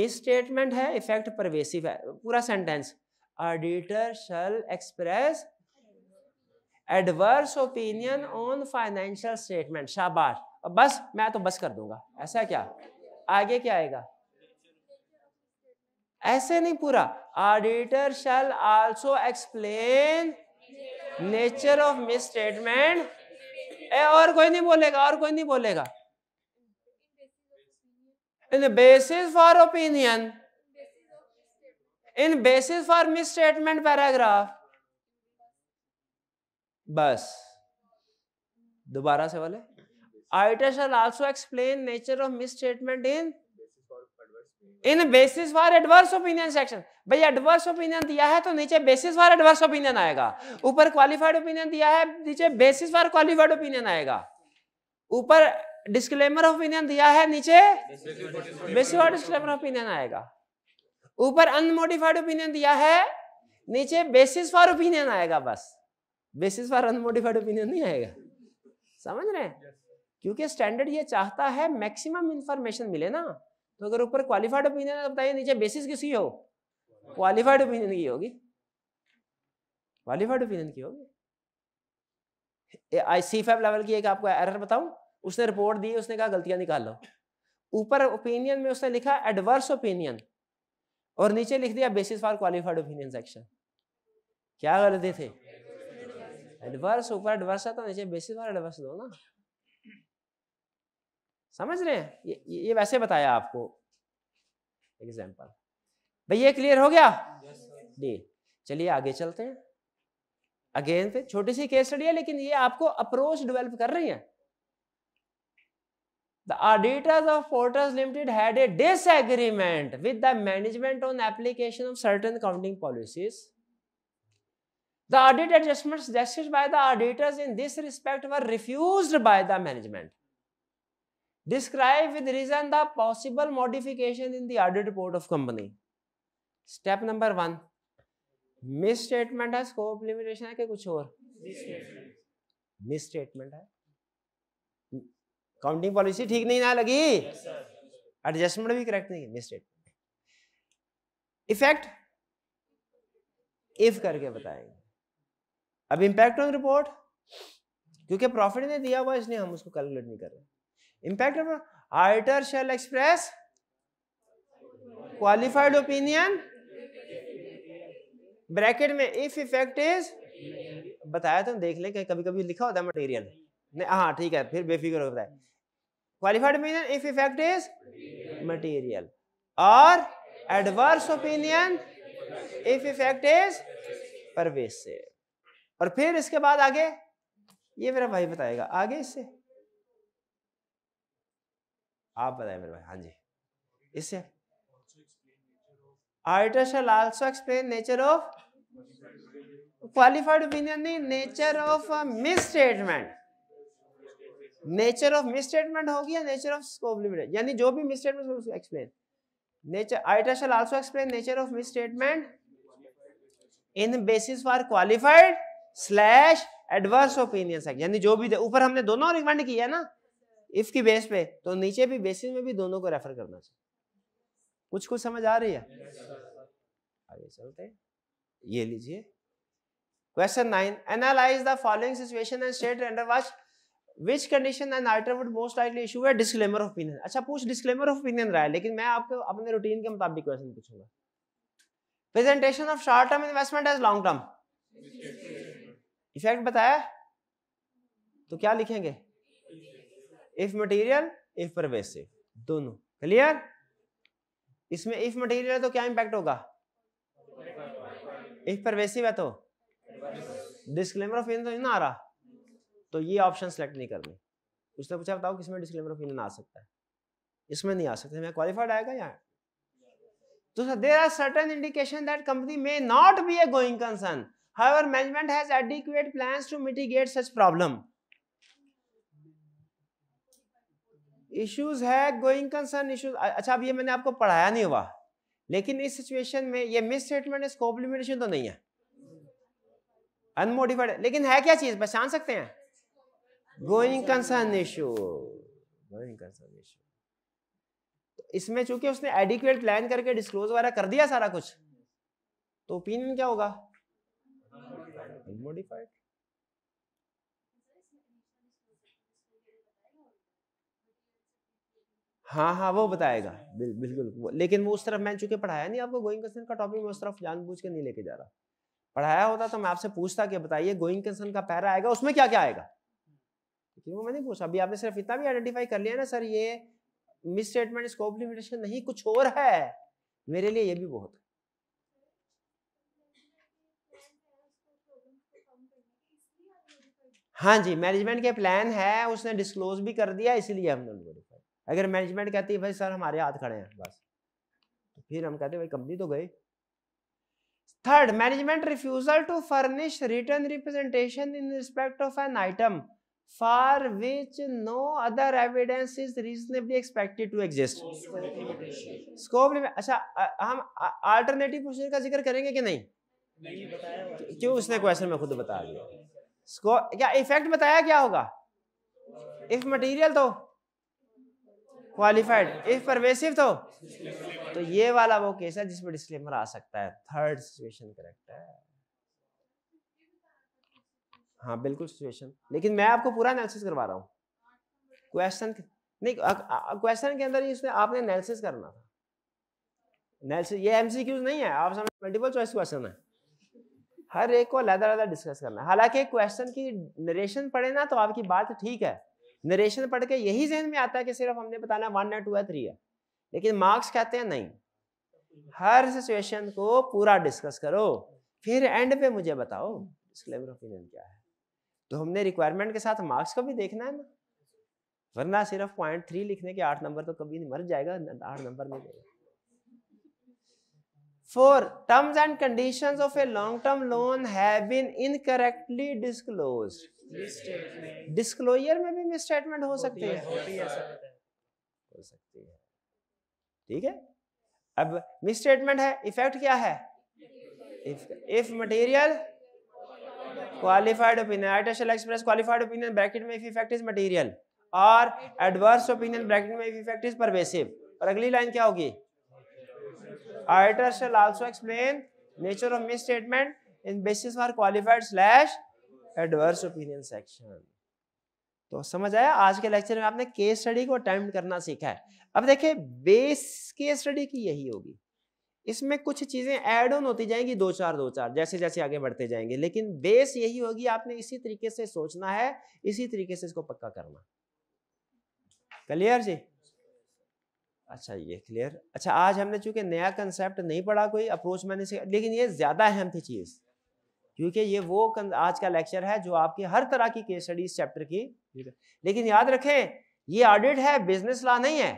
मिस स्टेटमेंट है इफेक्ट परवेसिव है पूरा sentence auditor shall express adverse opinion on financial statement शाबाश अब बस मैं तो बस कर दूंगा ऐसा क्या आगे क्या आएगा ऐसे नहीं पूरा auditor shall also explain nature of misstatement और कोई नहीं बोलेगा और कोई नहीं बोलेगा in basis for opinion in basis for misstatement paragraph बस दोबारा से बोले auditor shall also explain nature of misstatement in in basis for adverse opinion section भाई एडवर्स ओपिनियन दिया है तो नीचे बेसिस फॉर एडवर्स ओपिनियन आएगा ऊपर क्वालिफाइड ओपिनियन दिया है नीचे बेसिस फॉर क्वालिफाइड ओपिनियन आएगा ऊपर डिस्क्लेमर ओपिनियन दिया है नीचे बेसिस फॉर डिस्क्लेमर ओपिनियन आएगा ऊपर अनमोडिफाइड ओपिनियन दिया है नीचे बेसिस फॉर ओपिनियन आएगा बस बेसिस पर अनमोडिफाइड ओपिनियन नहीं आएगा समझ रहे हैं क्योंकि स्टैंडर्ड ये चाहता है मैक्सिमम इंफॉर्मेशन मिले ना तो अगर ऊपर क्वालिफाइड ओपिनियन है तो बताइए नीचे बेसिस किसकी हो क्वालिफाइड ओपिनियन की होगी क्वालिफाइड ओपिनियन की होगी आई सी फाइव लेवल की एक आपको एरर बताऊं उसने रिपोर्ट दी उसने कहा गलतियां निकाल लो ऊपर ओपिनियन में उसने लिखा एडवर्स ओपिनियन और नीचे लिख दिया basis for qualified opinion section क्या गलती थे एडवर्स ऊपर एडवर्स है तो नीचे बेसिस और एडवर्स दो ना समझ रहे हैं ये ये वैसे बताया आपको एग्जांपल भाई ये क्लियर हो गया डी चलिए आगे चलते हैं अगेन फिर छोटी सी केस स्टडी है लेकिन ये आपको अप्रोच डेवलप कर रही है The auditors of Fortress Limited had a disagreement with the management on application of certain accounting policies. The audit adjustments suggested by the auditors in this respect were refused by the management. Describe with reason the possible modification in the audit report of company. Step number one. Misstatement है scope limitation है कि कुछ और misstatement है counting policy ठीक नहीं ना लगी एडजस्टमेंट yes, भी करेक्ट नहीं मिस स्टेटमेंट इफेक्ट इफ करके बताएंगे अब इम्पैक्ट ऑन रिपोर्ट क्योंकि प्रॉफिट ने दिया हुआ इसलिए हम उसको कैलकुलेट नहीं कर रहे impact auditor shall express qualified opinion bracket में इफ इफेक्ट इज बताया तो देख ले कभी कभी लिखा होता है मटेरियल नहीं हाँ ठीक है फिर बेफिक्र होता है qualified opinion if effect is material और adverse opinion if effect is pervasive और फिर इसके बाद आगे ये मेरा भाई बताएगा आगे इससे आप बताए मेरे भाई हाँ जी इससे auditor shall also explain nature of qualified opinion नहीं nature of misstatement nature of misstatement होगी या नेचर ऑफ स्कोप लिमिटेड यानी जो भी misstatement explain nature auditor also explain nature of misstatement in basis for qualified slash adverse opinion section यानी जो भी ऊपर हमने दोनों रिकमेंड किया है ना इफ की बेस पे तो नीचे भी बेसिस में भी दोनों को रेफर करना चाहिए कुछ कुछ समझ आ रही है आगे चलते ये लीजिए question nine analyze the following situation and state render watch which condition and auditor would most likely issue है डिस्क्लेमर ऑफ ओपिनियन अच्छा पूछ डिस्क्लेमर ऑफ ओपिनियन रहा है लेकिन मैं आपको अपने रूटीन के मुताबिक क्वेश्चन पूछूंगा presentation of short term investment as long term effect बताया तो क्या लिखेंगे इफ मटेरियल इफ परवेसिव दोनों क्लियर इसमें इफ मटेरियल है तो क्या इंपैक्ट होगा इफ परवेसिव है तो डिस्क्लेमर ऑफ इन तो नहीं ना आ रहा तो ये ऑप्शन सेलेक्ट नहीं करनी उसने पूछा बताओ किसमें डिस्क्लेमर ऑफ इन आ सकता है इसमें नहीं आ सकता मैं क्वालिफाइड आएगा यहाँ तो sir there are certain indication that company may not be a going concern however management has adequate plans to mitigate such problem issues है गोइंग कंसर्न इश्यूज अच्छा अब ये मैंने आपको पढ़ाया नहीं हुआ लेकिन इस सिचुएशन में ये मिस स्टेटमेंट स्कोप लिमिटेशन तो नहीं है अनमोडिफाइड लेकिन है क्या चीज पहचान सकते हैं going concern issue going concern issue इसमें चूंकि उसने एडिक्वेट प्लान करके डिस्क्लोज वगैरह कर दिया सारा कुछ तो ओपिनियन क्या होगा modified. हाँ हाँ वो बताएगा हाँ, बिल, बिल्कुल लेकिन वो उस तरफ मैं चूंकि पढ़ाया नहीं आपको गोइंग कंसर्न का टॉपिक मैं उस तरफ जानबूझ के नहीं लेके जा रहा पढ़ाया होता तो मैं आपसे पूछता कि बताइए गोइंग कंसर्न का पैरा आएगा उसमें क्या क्या आएगा लेकिन वो मैंने पूछा अभी आपने सिर्फ इतना भी आइडेंटिफाई कर लिया ना सर ये मिस स्टेटमेंट स्कोप लिमिटेशन नहीं कुछ और है मेरे लिए ये भी बहुत हाँ जी मैनेजमेंट के प्लान है उसने डिस्क्लोज भी कर दिया इसलिए हमने उनको नोटिफाइड अगर मैनेजमेंट कहती है भाई सर हमारे हाथ खड़े हैं बस तो फिर हम कहते भाई कंपनी तो गई third management refusal to furnish return representation in respect of an item for which no other evidence is reasonably expected to exist scope अच्छा हम अल्टरनेटिव प्रोसीजर का जिक्र करेंगे कि नहीं, नहीं क्यों उसने क्वेश्चन में खुद बता दिया क्या इफेक्ट बताया क्या होगा इफ मटेरियल तो क्वालिफाइड इफ परवेसिव तो तो ये वाला वो केस है जिसमें डिस्क्लेमर आ सकता है थर्ड सिचुएशन करेक्ट है हाँ बिल्कुल सिचुएशन लेकिन मैं आपको पूरा एनालिसिस करवा रहा हूँ क्वेश्चन नहीं क्वेश्चन के अंदर ही उसने आपने एनालिसिस करना था एनालिसिस ये एमसीक्यूज नहीं है आप समझ मल्टीपल चॉइस क्वेश्चन है हर एक को अलग अलग डिस्कस करना हालांकि क्वेश्चन की नरेशन पढ़े ना तो आपकी बात तो ठीक है नरेशन पढ़ के यही जहन में आता है कि सिर्फ हमने बताना वन है टू है थ्री है लेकिन मार्क्स कहते हैं नहीं हर सिचुएशन को पूरा डिस्कस करो फिर एंड पे मुझे बताओ डिस्क्लेमर ओपिनियन क्या है तो हमने रिक्वायरमेंट के साथ मार्क्स को भी देखना है ना वरना सिर्फ पॉइंट थ्री लिखने के आठ नंबर तो कभी मर जाएगा आठ नंबर नहीं देगा four terms and conditions of a long term loan have been में भी मिसस्टेटमेंट हो सकते हैं हो सकती है ठीक है अब मिसस्टेटमेंट है इफेक्ट क्या है if material qualified opinion auditor express qualified opinion bracket में इफ इफेक्ट इज मटेरियल और एडवर्स ओपिनियन ब्रैकेट में इफ इफेक्ट इज परवेसिव और अगली लाइन क्या होगी Auditors shall also explain nature of misstatement in basis for qualified slash adverse opinion section. तो समझ आया आज के लेक्चर में आपने केस स्टडी को अटेम्प्ट करना सीखा है अब देखिए बेस केस स्टडी की यही होगी इसमें कुछ चीजें एड ऑन होती जाएंगी दो चार दो चार जैसे जैसे आगे बढ़ते जाएंगे लेकिन बेस यही होगी आपने इसी तरीके से सोचना है इसी तरीके से इसको पक्का करना क्लियर जी अच्छा ये क्लियर अच्छा आज हमने चूंकि नया कंसेप्ट नहीं पढ़ा कोई अप्रोच मैंने से लेकिन ये ज़्यादा अहम थी चीज़ क्योंकि ये वो आज का लेक्चर है जो आपकी हर तरह की केस स्टडी चैप्टर की लेकिन याद रखें ये ऑडिट है बिजनेस लॉ नहीं है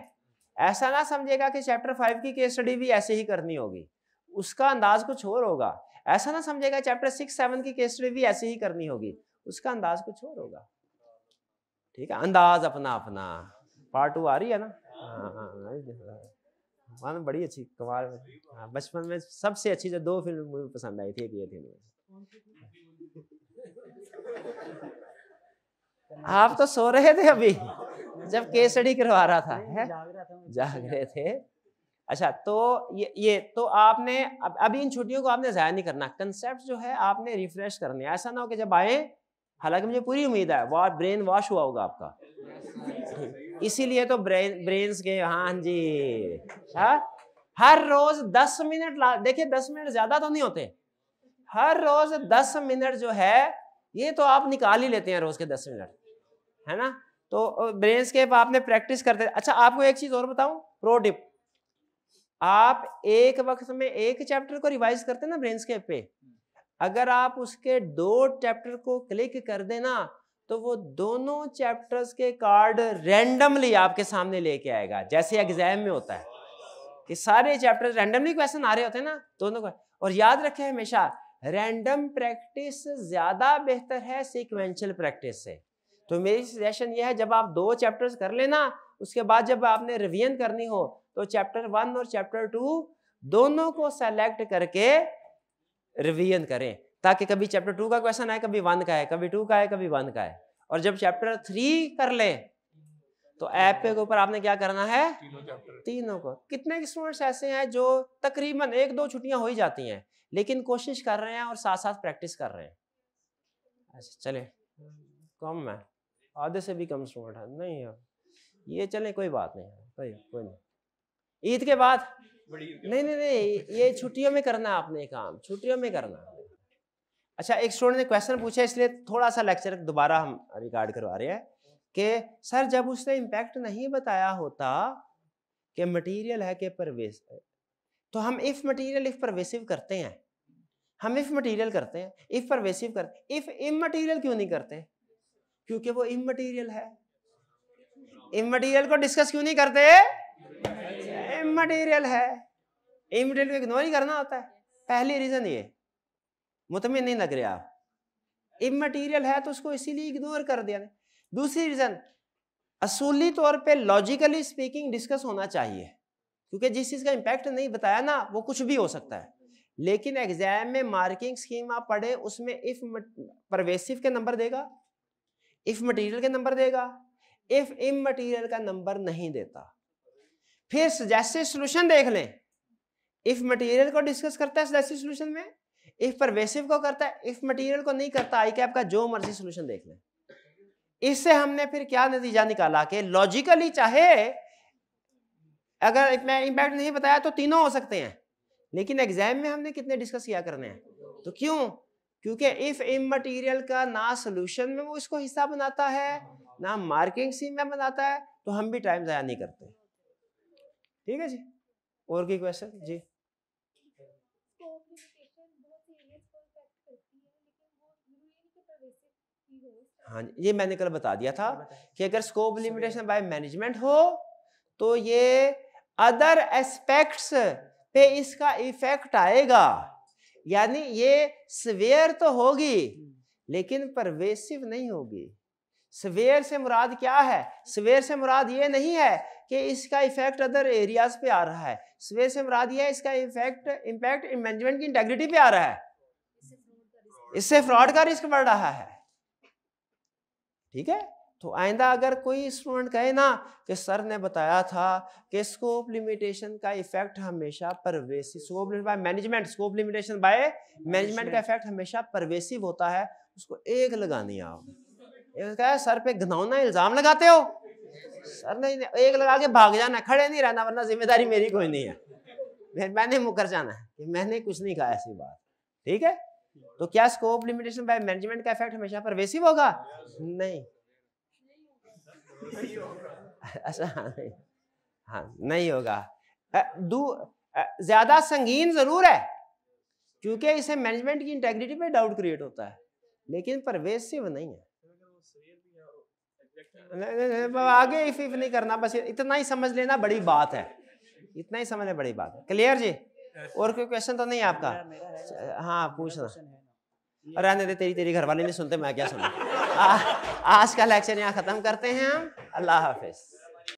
ऐसा ना समझेगा कि चैप्टर फाइव की केस स्टडी भी ऐसे ही करनी होगी उसका अंदाज कुछ और होगा ऐसा ना समझेगा चैप्टर सिक्स सेवन की केस स्टडी भी ऐसे ही करनी होगी उसका अंदाज कुछ और होगा ठीक है अंदाज अपना अपना पार्ट टू आ रही है ना हाँ।, हाँ, हाँ, तो, हाँ बड़ी अच्छी कमाल हाँ बचपन में सबसे अच्छी जो दो फिल्म मुझे पसंद आई थी एक ये थी आप तो सो रहे थे अभी जब केसड़ी करवा रहा था है जाग रहे थे अच्छा तो ये ये तो आपने अब, अभी इन छुट्टियों को आपने ज़ाया नहीं करना कंसेप्ट जो है आपने रिफ्रेश करने ऐसा ना हो कि जब आए हालांकि मुझे पूरी उम्मीद है वॉ ब्रेन वॉश हुआ होगा आपका इसीलिए तो ब्रेन ब्रेन्स के हाँ जी हा? हर रोज दस मिनट देखिए दस मिनट ज्यादा तो नहीं होते हर रोज दस मिनट जो है ये तो आप निकाल ही लेते हैं रोज के दस मिनट है ना तो ब्रेन स्केप आपने प्रैक्टिस करते अच्छा आपको एक चीज और बताऊं प्रो टिप आप एक वक्त में एक चैप्टर को रिवाइज करते ना ब्रेन स्केप पे अगर आप उसके दो चैप्टर को क्लिक कर देना तो वो दोनों चैप्टर्स के कार्ड रैंडमली आपके सामने लेके आएगा जैसे एग्जाम में होता है कि सारे चैप्टर रैंडमली क्वेश्चन आ रहे होते हैं ना दोनों का और याद रखें हमेशा रैंडम प्रैक्टिस ज्यादा बेहतर है सिक्वेंशियल प्रैक्टिस से तो मेरी सजेशन ये है जब आप दो चैप्टर्स कर लेना उसके बाद जब आपने रिवीजन करनी हो तो चैप्टर वन और चैप्टर टू दोनों को सेलेक्ट करके रिवीजन करें ताकि कभी चैप्टर टू का क्वेश्चन आए कभी वन का है कभी टू का है कभी वन का है और जब चैप्टर थ्री कर ले तो ऐप के ऊपर आपने क्या करना है तीनों, तीनों को कितने स्टूडेंट्स ऐसे हैं जो तकरीबन एक दो छुट्टियां हो ही जाती हैं लेकिन कोशिश कर रहे हैं और साथ साथ प्रैक्टिस कर रहे हैं अच्छा चले कम है आधे से भी कम स्टूडेंट है नहीं है ये चले कोई बात नहीं है कोई कोई नहीं ईद के बाद नहीं नहीं नहीं ये छुट्टियों में करना है आपने काम छुट्टियों में करना अच्छा एक स्टूडेंट ने क्वेश्चन पूछा इसलिए थोड़ा सा लेक्चर दोबारा हम रिकॉर्ड करवा रहे हैं कि सर जब उसने इम्पैक्ट नहीं बताया होता कि मटेरियल है कि परवेस तो हम इफ मटेरियल इफ परवेसिव करते हैं हम इफ मटेरियल करते हैं इफ परवेसिव करते इफ इम मटीरियल क्यों नहीं करते क्योंकि वो इम मटीरियल है इम मटीरियल को डिस्कस क्यों नहीं करते इम मटीरियल है इम मटीरियल को इग्नोर ही करना होता है पहली रीजन ये मुतमिन नहीं लग रहे आप इमटीरियल है तो उसको इसीलिए इग्नोर कर दिया दूसरी रीज़न असूली तौर पे लॉजिकली स्पीकिंग डिस्कस होना चाहिए क्योंकि जिस चीज़ का इंपैक्ट नहीं बताया ना वो कुछ भी हो सकता है लेकिन एग्जाम में मार्किंग स्कीम आप पढ़े उसमें इफ प्रवेसिव के नंबर देगा इफ मटेरियल के नंबर देगा इफ इम मटेरियल का नंबर नहीं देता फिर सजेस्टिव सॉल्यूशन देख लें इफ मटेरियल को डिस्कस करता है सजेस्टिव सॉल्यूशन में इफ परवेसिव को करता है इफ मटेरियल को नहीं करता आई कैप का जो मर्जी सोल्यूशन देख लें इससे हमने फिर क्या नतीजा निकाला कि लॉजिकली चाहे अगर मैं इंपैक्ट नहीं बताया तो तीनों हो सकते हैं लेकिन एग्जाम में हमने कितने डिस्कस किया करने हैं तो क्यों क्योंकि इफ इमटीरियल का ना सोल्यूशन में वो इसको हिस्सा बनाता है ना मार्किंग सी में बनाता है तो हम भी टाइम जया नहीं करते ठीक है जी और की क्वेश्चन जी हाँ ये मैंने कल बता दिया था कि अगर स्कोप लिमिटेशन बाय मैनेजमेंट हो तो ये अदर एस्पेक्ट्स पे इसका इफेक्ट आएगा यानी ये स्वेयर तो होगी हम्म। लेकिन परवेसिव नहीं होगी स्वेयर से मुराद क्या है स्वेयर से मुराद ये नहीं है कि इसका इफेक्ट अदर एरियाज पे आ रहा है स्वेयर से मुराद ये है इसका इफेक्ट इम्पैक्ट मैनेजमेंट की इंटेग्रिटी पे आ रहा है इससे फ्रॉड का रिस्क बढ़ रहा है ठीक है तो आइंदा अगर कोई स्टूडेंट कहे ना कि सर ने बताया था कि स्कोप लिमिटेशन का इफेक्ट हमेशा pervasive scope by management scope limitation by management का इफेक्ट हमेशा परवेसिव होता है उसको एक लगानी आप कहा सर पे घनौना इल्जाम लगाते हो सर ने एक लगा के भाग जाना खड़े नहीं रहना वरना जिम्मेदारी मेरी कोई नहीं है मैंने मुकर जाना है मैंने कुछ नहीं कहा ऐसी बात ठीक है तो क्या स्कोप लिमिटेशन बाय मैनेजमेंट का इफेक्ट हमेशा परवेसिव होगा नहीं अच्छा हाँ नहीं होगा ज्यादा संगीन जरूर है क्योंकि इसे मैनेजमेंट की इंटेग्रिटी पे डाउट क्रिएट होता है लेकिन परवेसिव नहीं है आगे इफ इफ नहीं करना बस इतना ही समझ लेना बड़ी बात है इतना ही समझना बड़ी बात है क्लियर जी और कोई क्वेश्चन तो नहीं आपका हाँ पूछना रहने दे तेरी तेरी घर वाले नहीं सुनते मैं क्या सुनू आज का लेक्चर यहाँ ख़त्म करते हैं हम अल्लाह हाफिज़